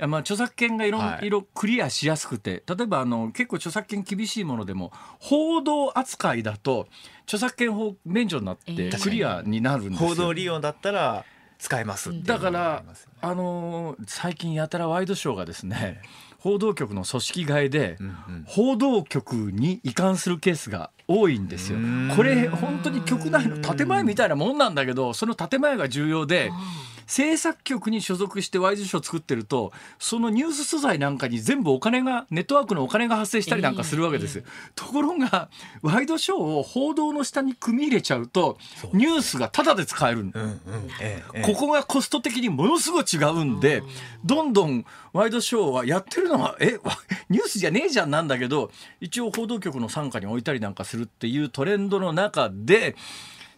まあ、著作権がいろいろクリアしやすくて、はい、例えばあの結構著作権厳しいものでも報道扱いだと著作権法免除になってクリアになるんですよ、えー、報道利用だったら使えます、ね、だから、あのー、最近やたらワイドショーがですね、報道局の組織外で、報道局に移管するケースが多いんですよ。これ本当に局内の建前みたいなもんなんだけどその建前が重要で制作局に所属してワイズショー作ってるとそのニュース素材なんかに全部お金がネットワークのお金が発生したりなんかするわけですよ、ところがワイドショーを報道の下に組み入れちゃうとニュースがタダで使える、ここがコスト的にものすごい違うんで、うん、どんどんワイドショーはやってるのはえニュースじゃねえじゃんなんだけど一応報道局の傘下に置いたりなんかするっていうトレンドの中で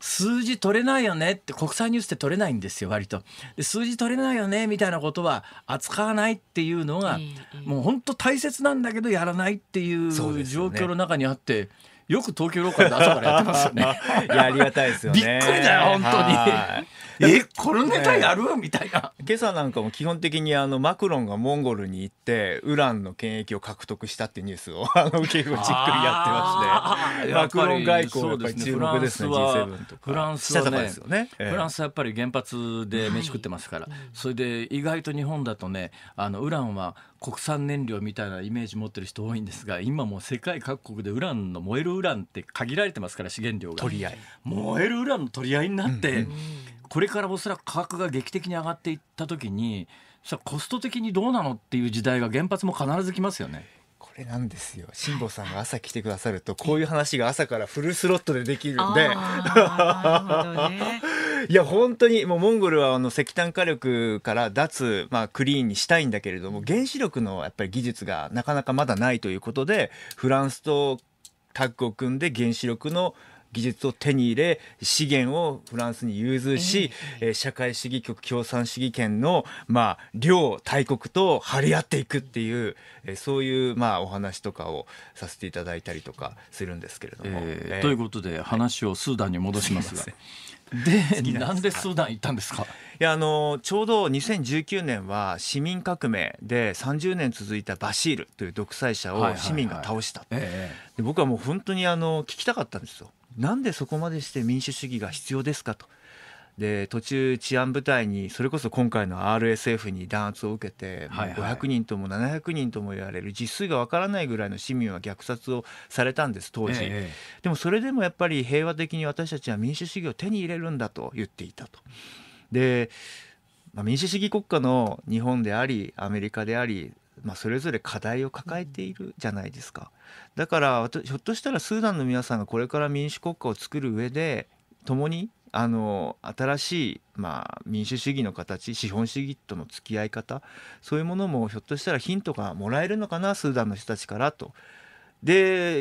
数字取れないよねって国際ニュースって取れないんですよ割とで数字取れないよねみたいなことは扱わないっていうのが、もう本当大切なんだけどやらないっていう状況の中にあって。よく東京ローカルで朝からやってますよね。いやありがたいですよね。びっくりだよ本当に。えこのネタやる、みたいな今朝なんかも基本的にあのマクロンがモンゴルに行ってウランの権益を獲得したっていうニュースをあの結構じっくりやってましてマクロン外交やっぱり注目ですねですね G7 とかフランスはねフランスはやっぱり原発で飯食ってますから、それで意外と日本だとねあのウランは国産燃料みたいなイメージ持ってる人多いんですが今もう世界各国でウランの燃えるウランって限られてますから資源量が燃えるウランの取り合いになって、うんうんこれからおそらく価格が劇的に上がっていった時にそコスト的にどうなのっていう時代が原発も必ず来ますよね。これなんですよ辛坊さんが朝来てくださるとこういう話が朝からフルスロットでできるんで。いや本当にもうモンゴルはあの石炭火力から脱、まあ、クリーンにしたいんだけれども原子力のやっぱり技術がなかなかまだないということでフランスとタッグを組んで原子力の技術を手に入れ資源をフランスに融通し、えー、社会主義局共産主義圏の、まあ、両大国と張り合っていくっていう、えー、そういう、まあ、お話とかをさせていただいたりとかするんですけれども。えー、ということで話をスーダンに戻しますが。で なんでスーダン行ったんですかいやあのちょうど2019年は市民革命で30年続いたバシールという独裁者を市民が倒した、で僕はもう本当にあの聞きたかったんですよ。なんでそこまでして民主主義が必要ですかと。で途中治安部隊にそれこそ今回の RSF に弾圧を受けて、はいはい、500人とも700人とも言われる実数がわからないぐらいの市民は虐殺をされたんです当時、ええ、でもそれでもやっぱり平和的に私たちは民主主義を手に入れるんだと言っていたと。でまあ、民主主義国家の日本でありアメリカでありまあ、それぞれ課題を抱えているじゃないですか。だからひょっとしたらスーダンの皆さんがこれから民主国家を作る上で共にあの新しい、まあ、民主主義の形資本主義との付き合い方そういうものもひょっとしたらヒントがもらえるのかなスーダンの人たちからとで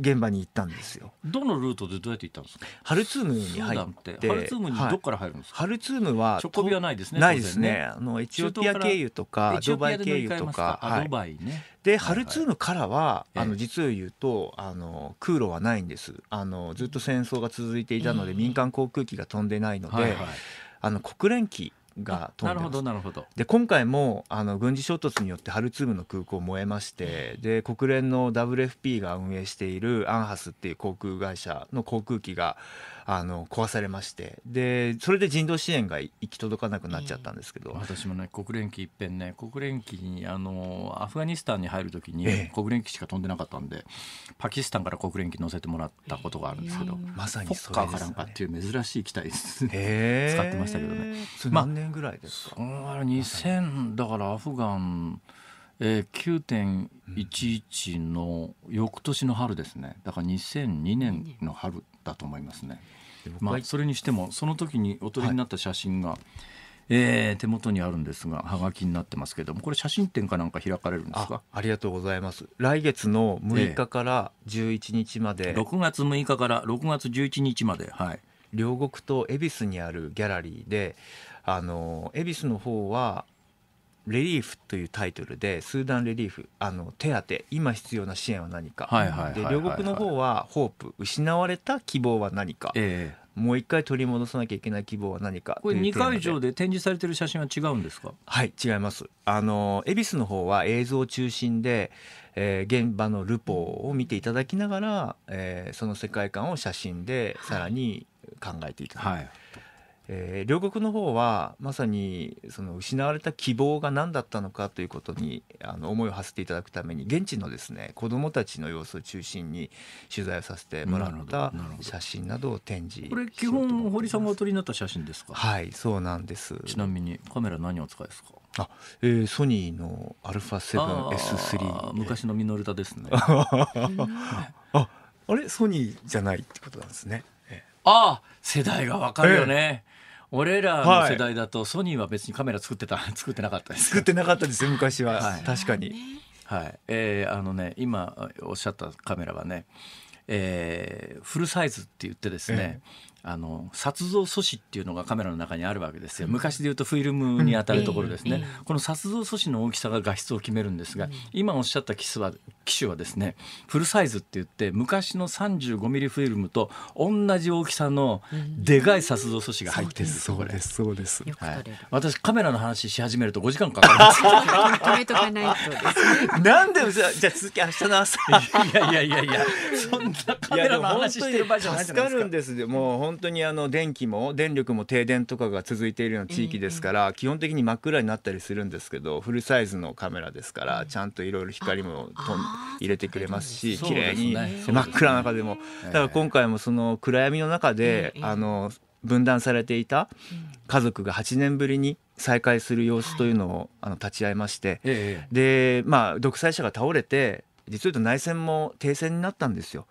現場に行ったんですよどのルートでどうやって行ったんですかハルツームに入ってハルツームにどっから入るんですか、はい、ハルツームは直行はないですねないですね、ね、あのエチオピア経由とかドバイ経由とか、はい、ドバイねで、ハルツームからは、あの実を言うとあの空路はないんですあのずっと戦争が続いていたので、民間航空機が飛んでないので、はいはい、あの国連機が飛んでなるほどなるほどで今回もあの軍事衝突によってハルツームの空港燃えましてで国連の WFP が運営しているアンハスっていう航空会社の航空機があの壊されましてでそれで人道支援が行き届かなくなっちゃったんですけど、えー、私もね国連機一遍ね国連機にあのアフガニスタンに入る時に、国連機しか飛んでなかったんでパキスタンから国連機乗せてもらったことがあるんですけど、えー、まさにそうです、ね、かんかっていう珍しい機体です、えー、使ってましたけどね。何年ぐらいですか、まあ、2000だからアフガンえー、9.11の翌年の春ですねだから2002年の春だと思いますね。けど、まあ、それにしてもその時にお撮りになった写真が、はい、えー、手元にあるんですがはがきになってますけどもこれ写真展かなんか開かれるんですかありがとうございます来月の6日から11日まで、えー、6月6日から6月11日まではい両国と恵比寿にあるギャラリーであの恵比寿の方はレリーフというタイトルでスーダンレリーフあの手当今必要な支援は何か、で両国の方はホープ失われた希望は何か、えーもう一回取り戻さなきゃいけない希望は何かこれ2会場で展示されてる写真は違うんですかはい違いますあの恵比寿の方は映像中心で、えー、現場のルポを見ていただきながら、えー、その世界観を写真でさらに考えていただく、はいえー、両国の方はまさにその失われた希望が何だったのかということにあの思いを馳せていただくために現地のですね子どもたちの様子を中心に取材をさせてもらった写真などを展示これ基本堀さんがお撮りになった写真ですかはいそうなんですちなみにカメラ何を使いですかあ、えー、ソニーの α7S3 昔のミノルタですね ああれソニーじゃないってことなんですねああ世代がわかるよね、ええ俺らの世代だとソニーは別にカメラ作ってた 作ってなかったです作ってなかったですよ昔は、はい、確かに、はいえー、あのね今おっしゃったカメラはね、えー、フルサイズって言ってですね、えーあの撮像素子っていうのがカメラの中にあるわけですよ昔でいうとフィルムにあたるところですね、この撮像素子の大きさが画質を決めるんですが、今おっしゃった機種は機種はですねフルサイズって言って昔の3 5ミリフィルムと同じ大きさのでかい撮像素子が入ってる、うん、そうですそうです、はい、私カメラの話し始めると5時間かかるんです なんでじゃ続き明日の朝いやいやいやいやそんなカメラの話してる場合じゃないですか助かるんですもう本当にあの電気も電力も停電とかが続いているような地域ですから、基本的に真っ暗になったりするんですけどフルサイズのカメラですからちゃんといろいろ光もとん入れてくれますし綺麗に真っ暗な中でもだから今回もその暗闇の中であの分断されていた家族が8年ぶりに再会する様子というのをあの立ち会いまして、でまあ独裁者が倒れて実を言うと内戦も停戦になったんですよ。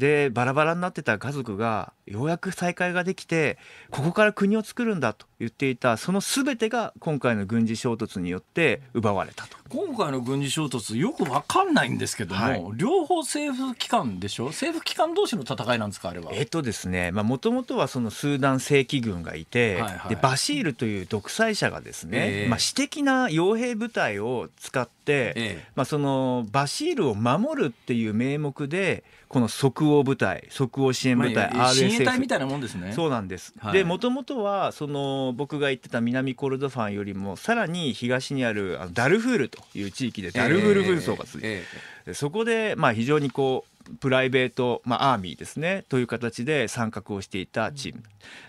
でバラバラになってた家族がようやく再会ができてここから国を作るんだと言っていたその全てが今回の軍事衝突によって奪われたと今回の軍事衝突よく分かんないんですけども、はい、両方政府機関でしょ政府機関同士の戦いなんですかあれはえっとですねもともとはそのスーダン正規軍がいて、はいはい、でバシールという独裁者がですね、えー、まあ、私的な傭兵部隊を使って、ええ、まあ、そのバシールを守るっていう名目でこの即応部隊即応支援部隊、まあ、支援隊みたいなもんですねそうなんです、はい、でもともとはその僕が言ってた南コルドファンよりもさらに東にあるあのダルフールという地域でダルフール紛争が続いて、え、そこでまあ非常にこうプライベート、まあ、アーミーですねという形で参画をしていたチーム、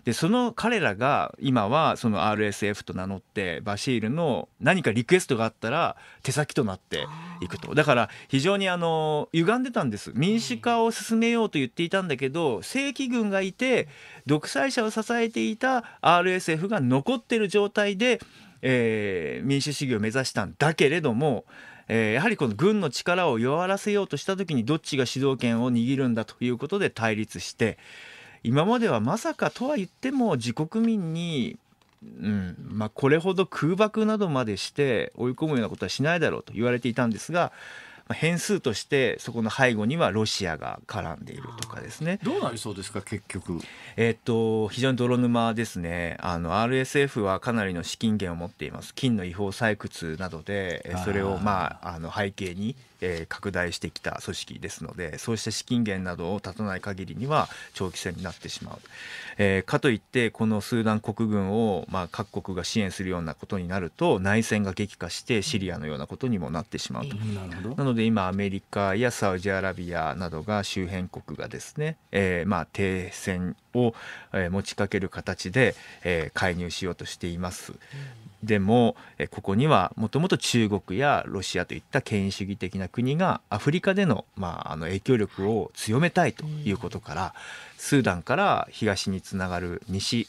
でその彼らが今はその RSF と名乗ってバシールの何かリクエストがあったら手先となっていくとだから非常にあの歪んでたんです民主化を進めようと言っていたんだけど正規軍がいて独裁者を支えていた RSF が残ってる状態で、えー、民主主義を目指したんだけれどもえー、やはりこの軍の力を弱らせようとした時にどっちが主導権を握るんだということで対立して今まではまさかとは言っても自国民にうんまあ、これほど空爆などまでして追い込むようなことはしないだろうと言われていたんですが変数としてそこの背後にはロシアが絡んでいるとかですね。どうなりそうですか結局。えっと非常に泥沼ですね。あの RSF はかなりの資金源を持っています。金の違法採掘などでそれをまああの背景にえ拡大してきた組織ですのでそうした資金源などを断たない限りには長期戦になってしまう、えー、かといってこのスーダン国軍を、まあ、各国が支援するようなことになると内戦が激化してシリアのようなことにもなってしまうと、うん、ななのでで今アメリカやサウジアラビアなどが周辺国がですね、えー、まあ停戦を持ちかける形で、えー、介入しようとしています。でもここにはもともと中国やロシアといった権威主義的な国がアフリカでの,、まあ、あの影響力を強めたいということから、スーダンから東につながる西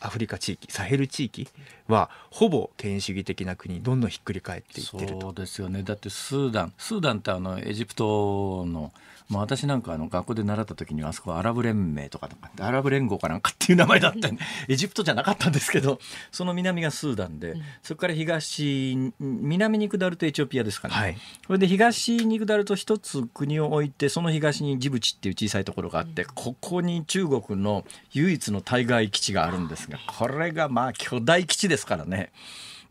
アフリカ地域サヘル地域はほぼ権威主義的な国どんどんひっくり返っていってるとそうですよねだってスーダンスーダンってあのエジプトの、まあ、私なんかあの学校で習った時にはあそこアラブ連盟とかアラブ連合かなんかっていう名前だった エジプトじゃなかったんですけどその南がスーダンで、うん、そこから東南に下るとエチオピアですかね、はい、それで東に下ると一つ国を置いてその東にジブチっていう小さいところがあって、うん、ここに中国の唯一の対外基地があるんですがこれがまあ巨大基地ですからね。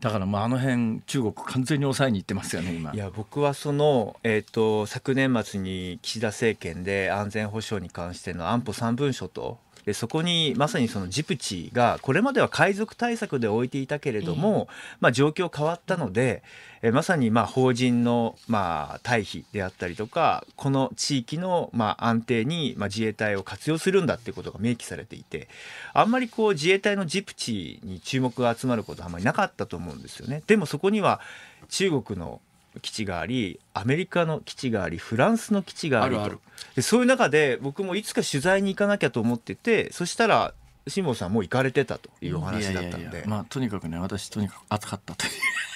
だからもうあの辺中国完全に抑えにいってますよね今いや僕はその、えーと、と昨年末に岸田政権で安全保障に関しての安保3文書とでそこにまさにそのジプチがこれまでは海賊対策で置いていたけれども、まあ、状況変わったので、えまさにまあ法人のまあ退避であったりとかこの地域のまあ安定にまあ自衛隊を活用するんだっていうことが明記されていてあんまりこう自衛隊のジプチに注目が集まることはあまりなかったと思うんですよね。でもそこには中国の基地がありアメリカの基地がありフランスの基地がありとでそういう中で僕もいつか取材に行かなきゃと思っててそしたら辛坊さんもう行かれてたというお話だったんでまあとにかくね私とにかく暑かったという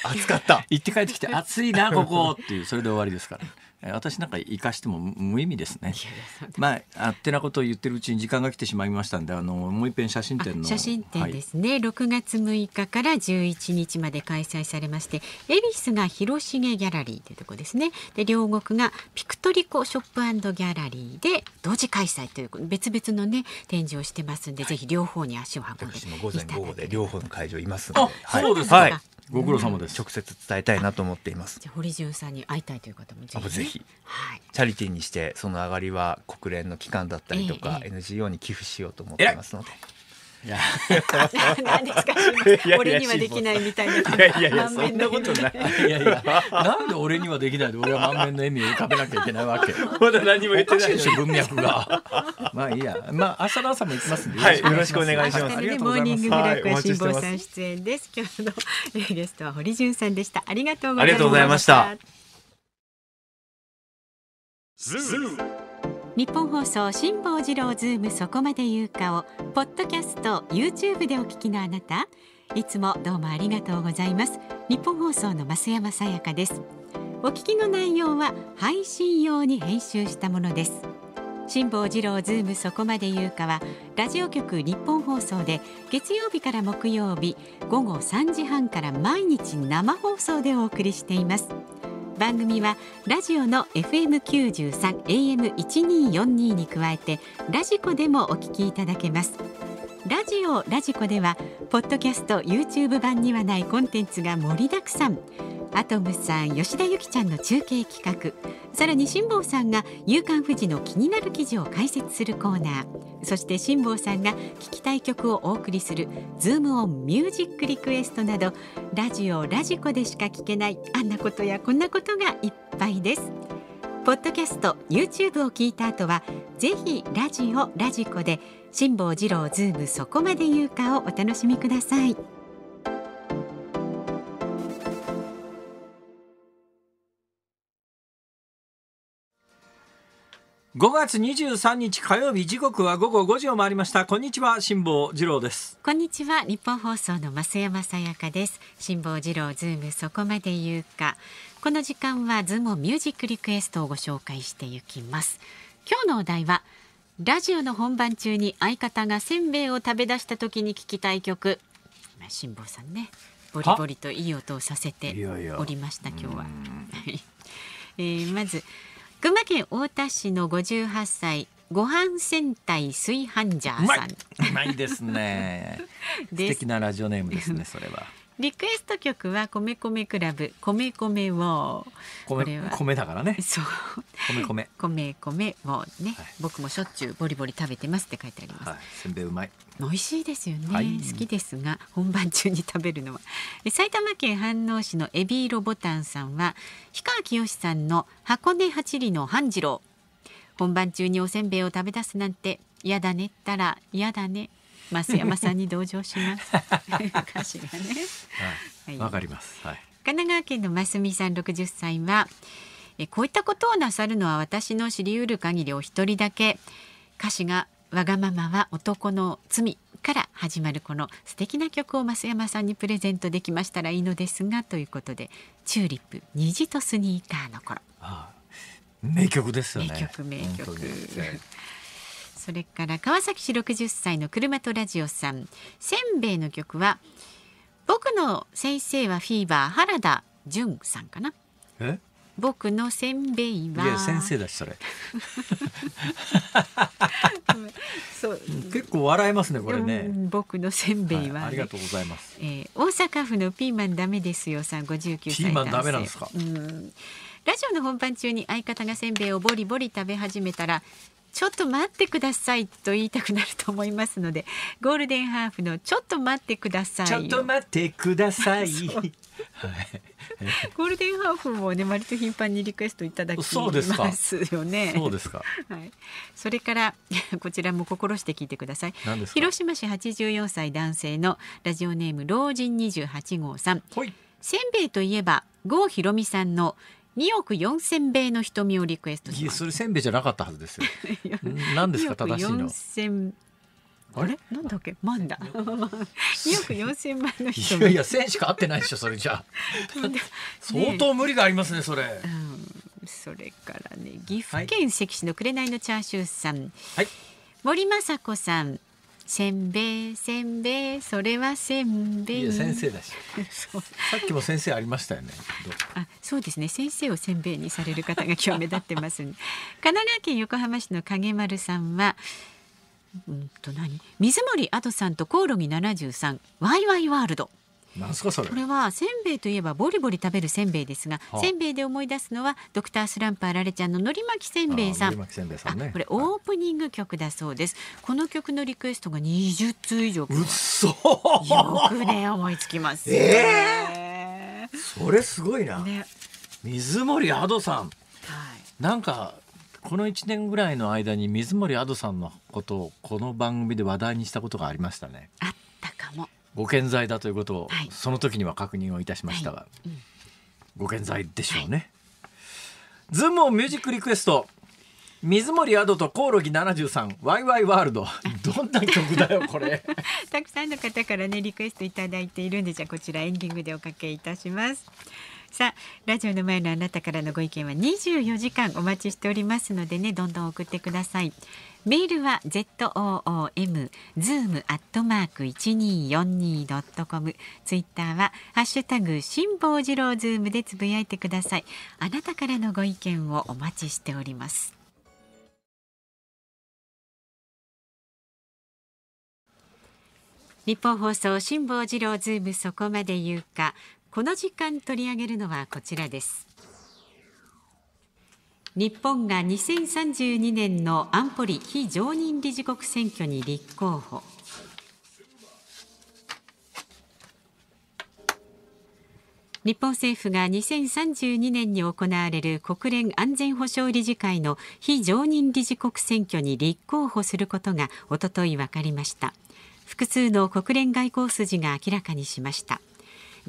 暑かった 行って帰ってきて暑いなここっていうそれで終わりですから私なんか生かしても無意味ですね。まあ、あってなことを言ってるうちに時間が来てしまいましたんで、あの、もう一遍写真展の。写真展ですね、はい、6月6日から11日まで開催されまして、恵比寿が広重ギャラリーというとこですね。で、両国がピクトリコショップギャラリーで同時開催という別々のね展示をしてますんで、はい、ぜひ両方に足を運んでいた午前午後で両方の会場いますので、はそうですか。はいご苦労様です、直接伝えたいなと思っていますじゃ堀潤さんに会いたいという方もぜひ,、ぜひはい、チャリティーにしてその上がりは国連の機関だったりとか、ええ、NGO に寄付しようと思ってますので。えいや、何ですか俺にはできないみたいな。いやいやいや、そんなことない。いやいや、なんで俺にはできないで俺は満面の笑みを浮かべなきゃいけないわけ。まだ何も言ってない。でしょ、文脈が。まあいいや。まあ朝の朝も行きますんで。はい、よろしくお願いします。ありがとうございます。モーニングブラックは辛坊さん出演です。今日のゲストは堀潤さんでした。ありがとうございました。ありがとうございました。日本放送辛坊治郎ズームそこまで言うかをポッドキャスト YouTube でお聞きのあなたいつもどうもありがとうございます日本放送の増山さやかですお聞きの内容は配信用に編集したものです辛坊治郎ズームそこまで言うかはラジオ局日本放送で月曜日から木曜日午後3時半から毎日生放送でお送りしています番組はラジオの f m 九十三 a m 一二四二に加えてラジコでもお聞きいただけますラジオラジコではポッドキャスト YouTube 版にはないコンテンツが盛りだくさんアトムさん吉田由紀ちゃんの中継企画さらに辛坊さんが「夕刊富士」の気になる記事を解説するコーナーそして辛坊さんが聞きたい曲をお送りする「ズームオンミュージックリクエスト」などラジオラジコでしか聞けないあんなことやこんなことがいっぱいです。ポッドキャスト YouTube を聞いた後はぜひラジオラジコで辛坊治郎ズームそこまで言うかをお楽しみください。5月23日火曜日時刻は午後5時を回りましたこんにちは辛坊治郎ですこんにちは日本放送の増山さやかです辛坊治郎ズームそこまで言うかこの時間はズームミュージックリクエストをご紹介していきます今日のお題はラジオの本番中に相方がせんべいを食べ出した時に聞きたい曲辛坊さんねボリボリといい音をさせておりました今日はえー、まず群馬県太田市の五十八歳ご飯戦隊炊飯ジャーさんうまいですね 素敵なラジオネームですねそれはリクエスト曲は米米クラブ米米ウォー米米だからねそう米米米米ウォーね、はい、僕もしょっちゅうボリボリ食べてますって書いてあります、はい、せんべいうまい美味しいですよね、はい、好きですが本番中に食べるのは埼玉県飯能市のエビ色ボタンさんは氷川きよしさんの箱根八里の半次郎本番中におせんべいを食べ出すなんて嫌だねったら嫌だね増山さんに同情します 歌詞がねわ、はい、かります、はい、神奈川県の増美さん六十歳はえこういったことをなさるのは私の知り得る限りお一人だけ歌詞がわがままは男の罪から始まるこの素敵な曲を増山さんにプレゼントできましたらいいのですがということでチューリップ虹とスニーカーの頃ああ名曲ですよね名曲名曲それから川崎市60歳の車とラジオさんせんべいの曲は僕の先生はフィーバー原田淳さんかなえ僕のせんべいは先生だしそれ結構笑えますねこれね僕のせんべいは、ねはい、ありがとうございます、えー、大阪府のピーマンダメですよさん59歳ピーマンダメなんですかうんラジオの本番中に相方がせんべいをボリボリ食べ始めたらちょっと待ってくださいと言いたくなると思いますのでゴールデンハーフのちょっと待ってくださいちょっと待ってください はい、ゴールデンハーフもね割と頻繁にリクエストいただきますよね。そうですか。はい。それから こちらも心して聞いてください。広島市八十四歳男性のラジオネーム老人二十八号さん。はい、せんべいといえば郷ひろみさんの二億四千米の瞳をリクエストしますそれ千んじゃなかったはずですよ 何ですか正しいのあれなんだっけマンダ2 億四千倍の瞳いやいや千しか合ってないでしょそれじゃ相当無理がありますねそれ、うそれからね岐阜県関市の紅のチャーシューさん、はい、森雅子さんせんべいせんべいそれはせんべい。い先生だしさっきも先生ありましたよね。あそうですね先生をせんべいにされる方が今日目立ってます、神奈川県横浜市の影丸さんは。うんと何水森アドさんとコオロギ73ワイワイワールドなんすかそれこれはせんべいといえばボリボリ食べるせんべいですが、はあ、せんべいで思い出すのはドクタースランプあられちゃんののり巻きせんべいさん、ね、これオープニング曲だそうです、はい、この曲のリクエストが20通以上うっそよくね思いつきます、えー、それすごいな、ね、水森アドさん、はい、なんかこの1年ぐらいの間に水森アドさんのことをこの番組で話題にしたことがありましたねあっご健在だということを、はい、その時には確認をいたしましたが、はいうん、ご健在でしょうね、ズームオミュージックリクエスト水森アドとコオロギ73ワイワイワールドどんな曲だよこれ たくさんの方からねリクエストいただいているんでじゃあこちらエンディングでおかけいたしますさあラジオの前のあなたからのご意見は24時間お待ちしておりますのでねどんどん送ってくださいメールは ZOOM、Zoom アットマーク一二四二ドットコム。ツイッターはハッシュタグ辛坊治郎ズームでつぶやいてください。あなたからのご意見をお待ちしております。日本放送辛坊治郎ズームそこまで言うか、この時間取り上げるのはこちらです。日本が2032年の安保理非常任理事国選挙に立候補日本政府が2032年に行われる国連安全保障理事会の非常任理事国選挙に立候補することがおととい分かりました複数の国連外交筋が明らかにしました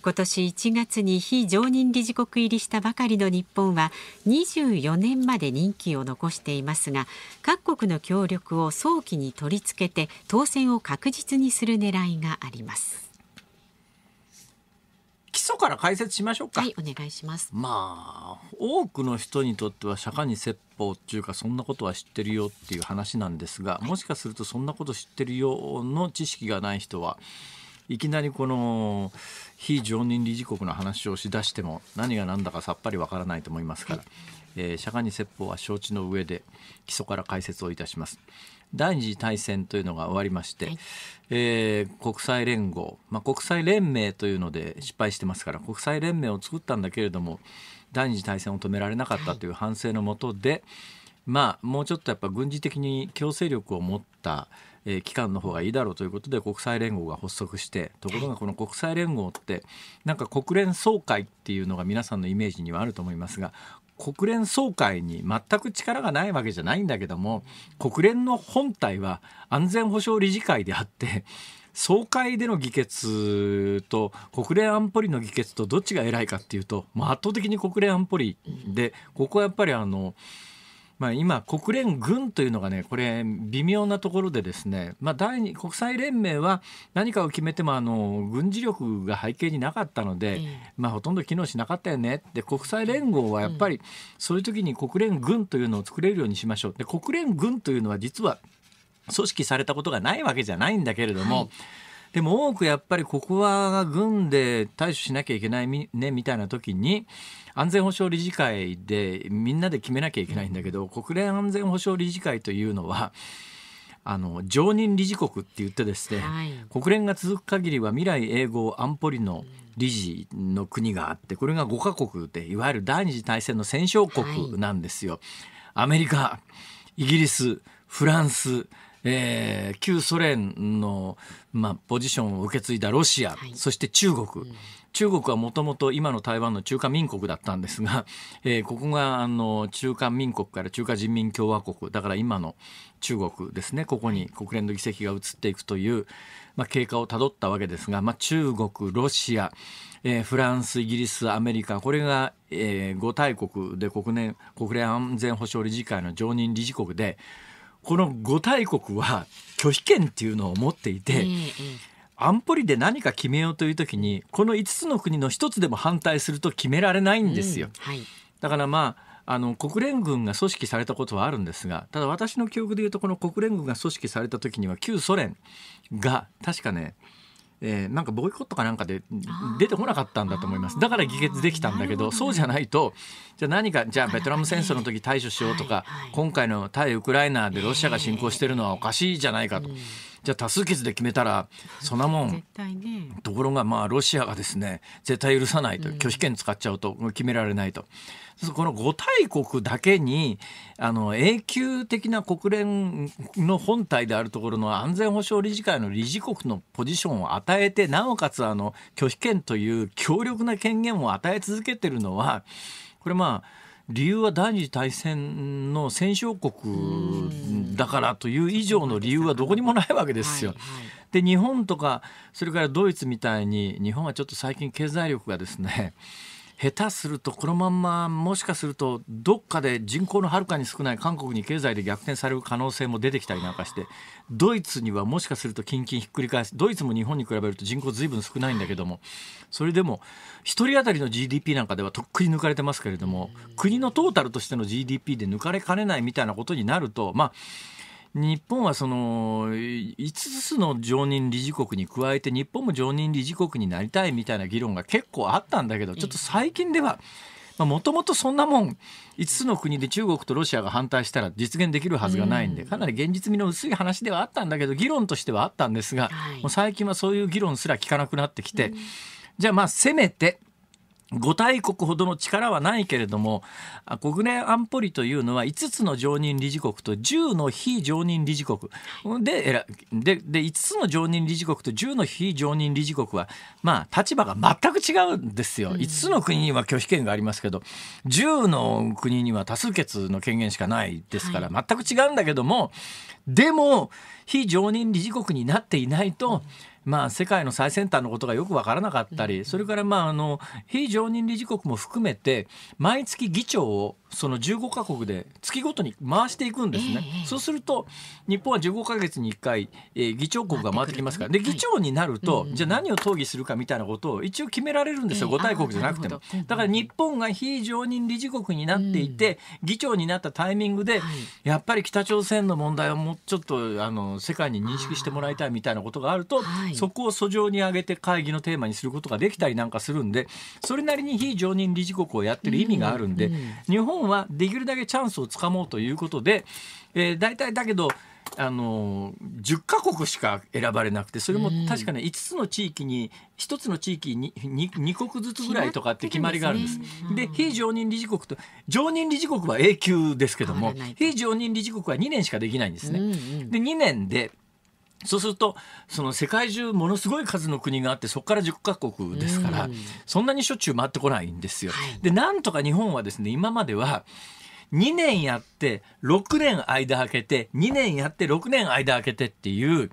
今年1月に非常任理事国入りしたばかりの日本は24年まで任期を残していますが各国の協力を早期に取り付けて当選を確実にする狙いがあります基礎から解説しましょうかはいお願いしますまあ多くの人にとっては釈迦に説法っていうかそんなことは知ってるよっていう話なんですがもしかするとそんなこと知ってるよの知識がない人はいきなりこの非常任理事国の話をしだしても何が何だかさっぱりわからないと思いますから、えー、釈迦に説法は承知の上で基礎から解説をいたします。第二次大戦というのが終わりまして、はい、えー、国際連合、まあ、国際連盟というので失敗してますから国際連盟を作ったんだけれども第二次大戦を止められなかったという反省のもとで、はい、まあ、もうちょっとやっぱ軍事的に強制力を持ったえー、機関の方がいいだろうということで国際連合が発足してところがこの国際連合ってなんか国連総会っていうのが皆さんのイメージにはあると思いますが国連総会に全く力がないわけじゃないんだけども国連の本体は安全保障理事会であって総会での議決と国連安保理の議決とどっちが偉いかっていうと、まあ、圧倒的に国連安保理でここはやっぱりあの。まあ、今、国連軍というのがね、これ、微妙なところでですね、まあ、第二国際連盟は何かを決めてもあの軍事力が背景になかったので、まあ、ほとんど機能しなかったよねで国際連合はやっぱり、そういう時に国連軍というのを作れるようにしましょう。で国連軍というのは実は組織されたことがないわけじゃないんだけれども、はい、でも多くやっぱりここは軍で対処しなきゃいけないねみたいな時に安全保障理事会でみんなで決めなきゃいけないんだけど国連安全保障理事会というのはあの常任理事国って言ってですね、はい、国連が続く限りは未来永劫安保理の理事の国があってこれが5カ国でいわゆる第二次大戦の戦勝国なんですよ。はい、アメリカイギリスフランスえー、旧ソ連の、まあ、ポジションを受け継いだロシア、はい、そして中国、うん、中国はもともと今の台湾の中華民国だったんですが、えー、ここがあの中華民国から中華人民共和国だから今の中国ですねここに国連の議席が移っていくという、まあ、経過をたどったわけですが、まあ、中国ロシアえー、フランス、イギリス、アメリカ、これが、えー、5大国で国国連安全保障理事会の常任理事国で、この5大国は拒否権っていうのを持っていて、安保理で何か決めようという時にこの5つの国の1つでも反対すると決められないんですよ。うんはい、だからまああの国連軍が組織されたことはあるんですがただ私の記憶でいうとこの国連軍が組織された時には旧ソ連が確かねえー、なんかボイコットかなんかで出てこなかったんだと思いますだから議決できたんだけど、ね、そうじゃないとじゃあ何かじゃあベトナム戦争の時対処しようとか、はいはい、今回の対ウクライナでロシアが侵攻してるのはおかしいじゃないかと。うんじゃあ多数決で決めたらそんなもん、ね、ところがまあロシアがですね絶対許さないと、拒否権使っちゃうと決められないと。この5大国だけにあの永久的な国連の本体であるところの安全保障理事会の理事国のポジションを与えてなおかつあの拒否権という強力な権限を与え続けてるのはこれまあ理由は第二次大戦の戦勝国だからという以上の理由はどこにもないわけですよ。で日本とかそれからドイツみたいに日本はちょっと最近経済力がですね下手するとこのまんまもしかするとどっかで人口のはるかに少ない韓国に経済で逆転される可能性も出てきたりなんかしてドイツにはもしかすると近々ひっくり返すドイツも日本に比べると人口ずいぶん少ないんだけどもそれでも1人当たりの GDP なんかではとっくに抜かれてますけれども国のトータルとしての GDP で抜かれかねないみたいなことになるとまあ日本はその5つの常任理事国に加えて日本も常任理事国になりたいみたいな議論が結構あったんだけどちょっと最近では。もともとそんなもん5つの国で中国とロシアが反対したら実現できるはずがないんでかなり現実味の薄い話ではあったんだけど議論としてはあったんですが、もう最近はそういう議論すら聞かなくなってきて、じゃあまあせめて5大国ほどの力はないけれども国連安保理というのは5つの常任理事国と10の非常任理事国ででで5つの常任理事国と10の非常任理事国は、まあ、立場が全く違うんですよ、5つの国には拒否権がありますけど10の国には多数決の権限しかないですから、全く違うんだけどもでも非常任理事国になっていないと。うんまあ、世界の最先端のことがよく分からなかったり、それから、まあ、あの非常任理事国も含めて毎月議長をその15カ国で月ごとに回していくんですね、えー、そうすると日本は15か月に1回、えー、議長国が回ってきますから、ね、で議長になると、はい、じゃあ何を討議するかみたいなことを一応決められるんですよ、えー、5大国じゃなくてもだから日本が非常任理事国になっていて、うん、議長になったタイミングで、はい、やっぱり北朝鮮の問題をもうちょっとあの世界に認識してもらいたいみたいなことがあると、はい、そこを訴状に上げて会議のテーマにすることができたりなんかするんでそれなりに非常任理事国をやってる意味があるんで、うんうん、日本はできるだけチャンスをつかもうということで、えー、大体だけどあの10カ国しか選ばれなくてそれも確かね5つの地域に1つの地域に 2, 2国ずつぐらいとかって決まりがあるんです。で、ね、非常任理事国と常任理事国は永久ですけども非常任理事国は2年しかできないんですね。で2年でそうするとその世界中ものすごい数の国があってそこから10カ国ですから、そんなにしょっちゅう回ってこないんですよ。はい、でなんとか日本はですね今までは2年やって6年間空けて2年やって6年間空けてっていう。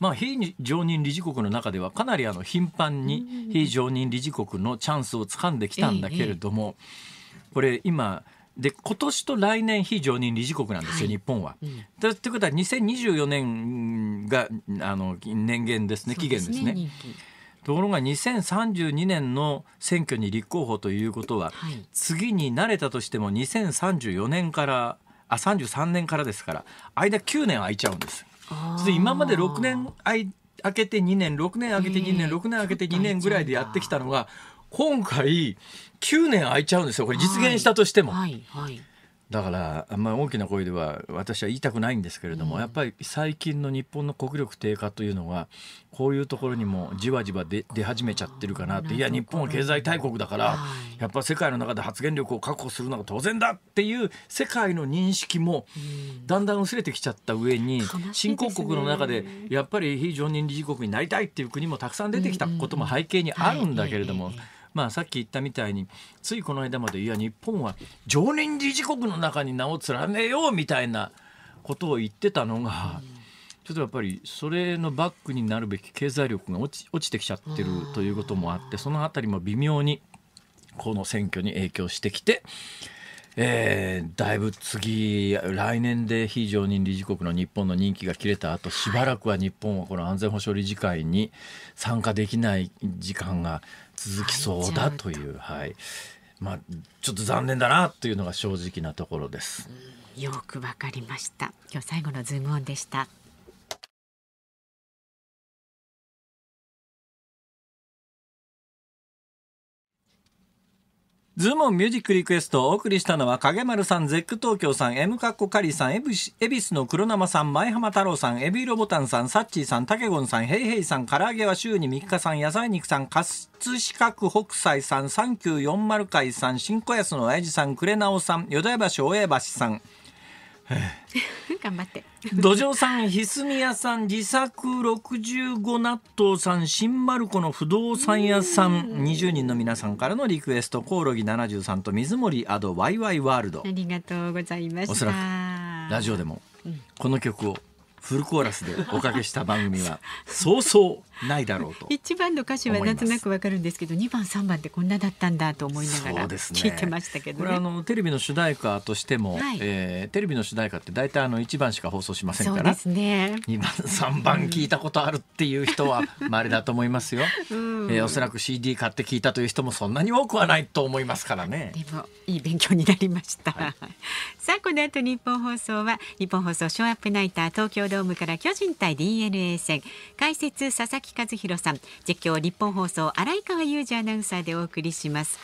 まあ、非常任理事国の中ではかなりあの頻繁に非常任理事国のチャンスをつかんできたんだけれども、これ今で今年と来年非常任理事国なんですよ、はい、日本は。うん、ということは2024年があの年限ですね、期限ですね。ところが2032年の選挙に立候補ということは、はい、次に慣れたとしても2034年からあ33年からですから間9年空いちゃうんです。で今まで6年空けて2年6年空けて2年、え6年空けて2年ぐらいでやってきたのが今回9年空いちゃうんですよこれ実現したとしても。はいはい、だからあんまり大きな声では私は言いたくないんですけれども、うん、やっぱり最近の日本の国力低下というのはこういうところにもじわじわ出始めちゃってるかなっていや日本は経済大国だから、はい、やっぱ世界の中で発言力を確保するのが当然だっていう世界の認識もだんだん薄れてきちゃった上に、ね、新興国の中でやっぱり非常任理事国になりたいっていう国もたくさん出てきたことも背景にあるんだけれども。うんうんはいまあ、さっき言ったみたいについこの間までいや日本は常任理事国の中に名を連ねようみたいなことを言ってたのが。ちょっとやっぱりそれのバックになるべき経済力が落ち落ちてきちゃってるということもあってその辺りも微妙にこの選挙に影響してきて、えー、だいぶ次来年で非常任理事国の日本の任期が切れた後しばらくは日本はこの安全保障理事会に参加できない時間が続きそうだという、はい、まあ、ちょっと残念だなというのが正直なところです。よくわかりました。今日最後のズームオンでした。ズームミュージックリクエストをお送りしたのは、影丸さん、ゼック東京さん、M カッコカリさん、エビスの黒生さん、前浜太郎さん、エビロボタンさん、サッチーさん、タケゴンさん、ヘイヘイさん、唐揚げは週に3日さん、野菜肉さん、カスシカク、北斎さん、3940回さん、新小安の親父さん、ナオさん、ヨダヤ橋大江橋さん、頑張って。土壌さん、ひすみやさん、自作六十五納豆さん、新丸子の不動産屋さん、二十人の皆さんからのリクエスト、コオロギ七十三と水森アドワイワイワールド。ありがとうございます。おそらくラジオでもこの曲をフルコーラスでおかけした番組は そうそう。ないだろうと一番の歌詞はなんとなくわかるんですけど2番3番ってこんなだったんだと思いながら聞いてましたけど、ねね、これあのテレビの主題歌としても、はい、えー、テレビの主題歌って大体あの1番しか放送しませんから、ね、2番3番聞いたことあるっていう人はまれ だと思いますよ、うん、えー、おそらく CD 買って聞いたという人もそんなに多くはないと思いますからねでもいい勉強になりました、はい、さあこの後日本放送は日本放送ショーアップナイター東京ドームから巨人対 DNA 戦解説佐々木和弘さん実況日本放送荒井川裕二アナウンサーでお送りします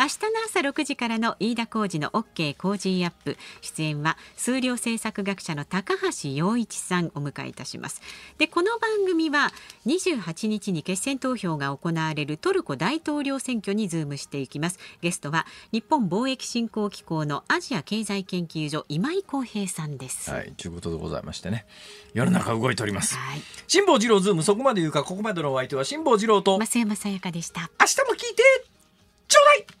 明日の朝6時からの飯田浩二の OK 工事アップ出演は数量政策学者の高橋洋一さんお迎えいたしますでこの番組は28日に決選投票が行われるトルコ大統領選挙にズームしていきますゲストは日本貿易振興機構のアジア経済研究所今井康平さんですはいということでございましてね世の中動いております、はい、辛坊治郎ズームそこまで言うかここまでのお相手は辛坊治郎と増山さやかでした明日も聞いてちょうだい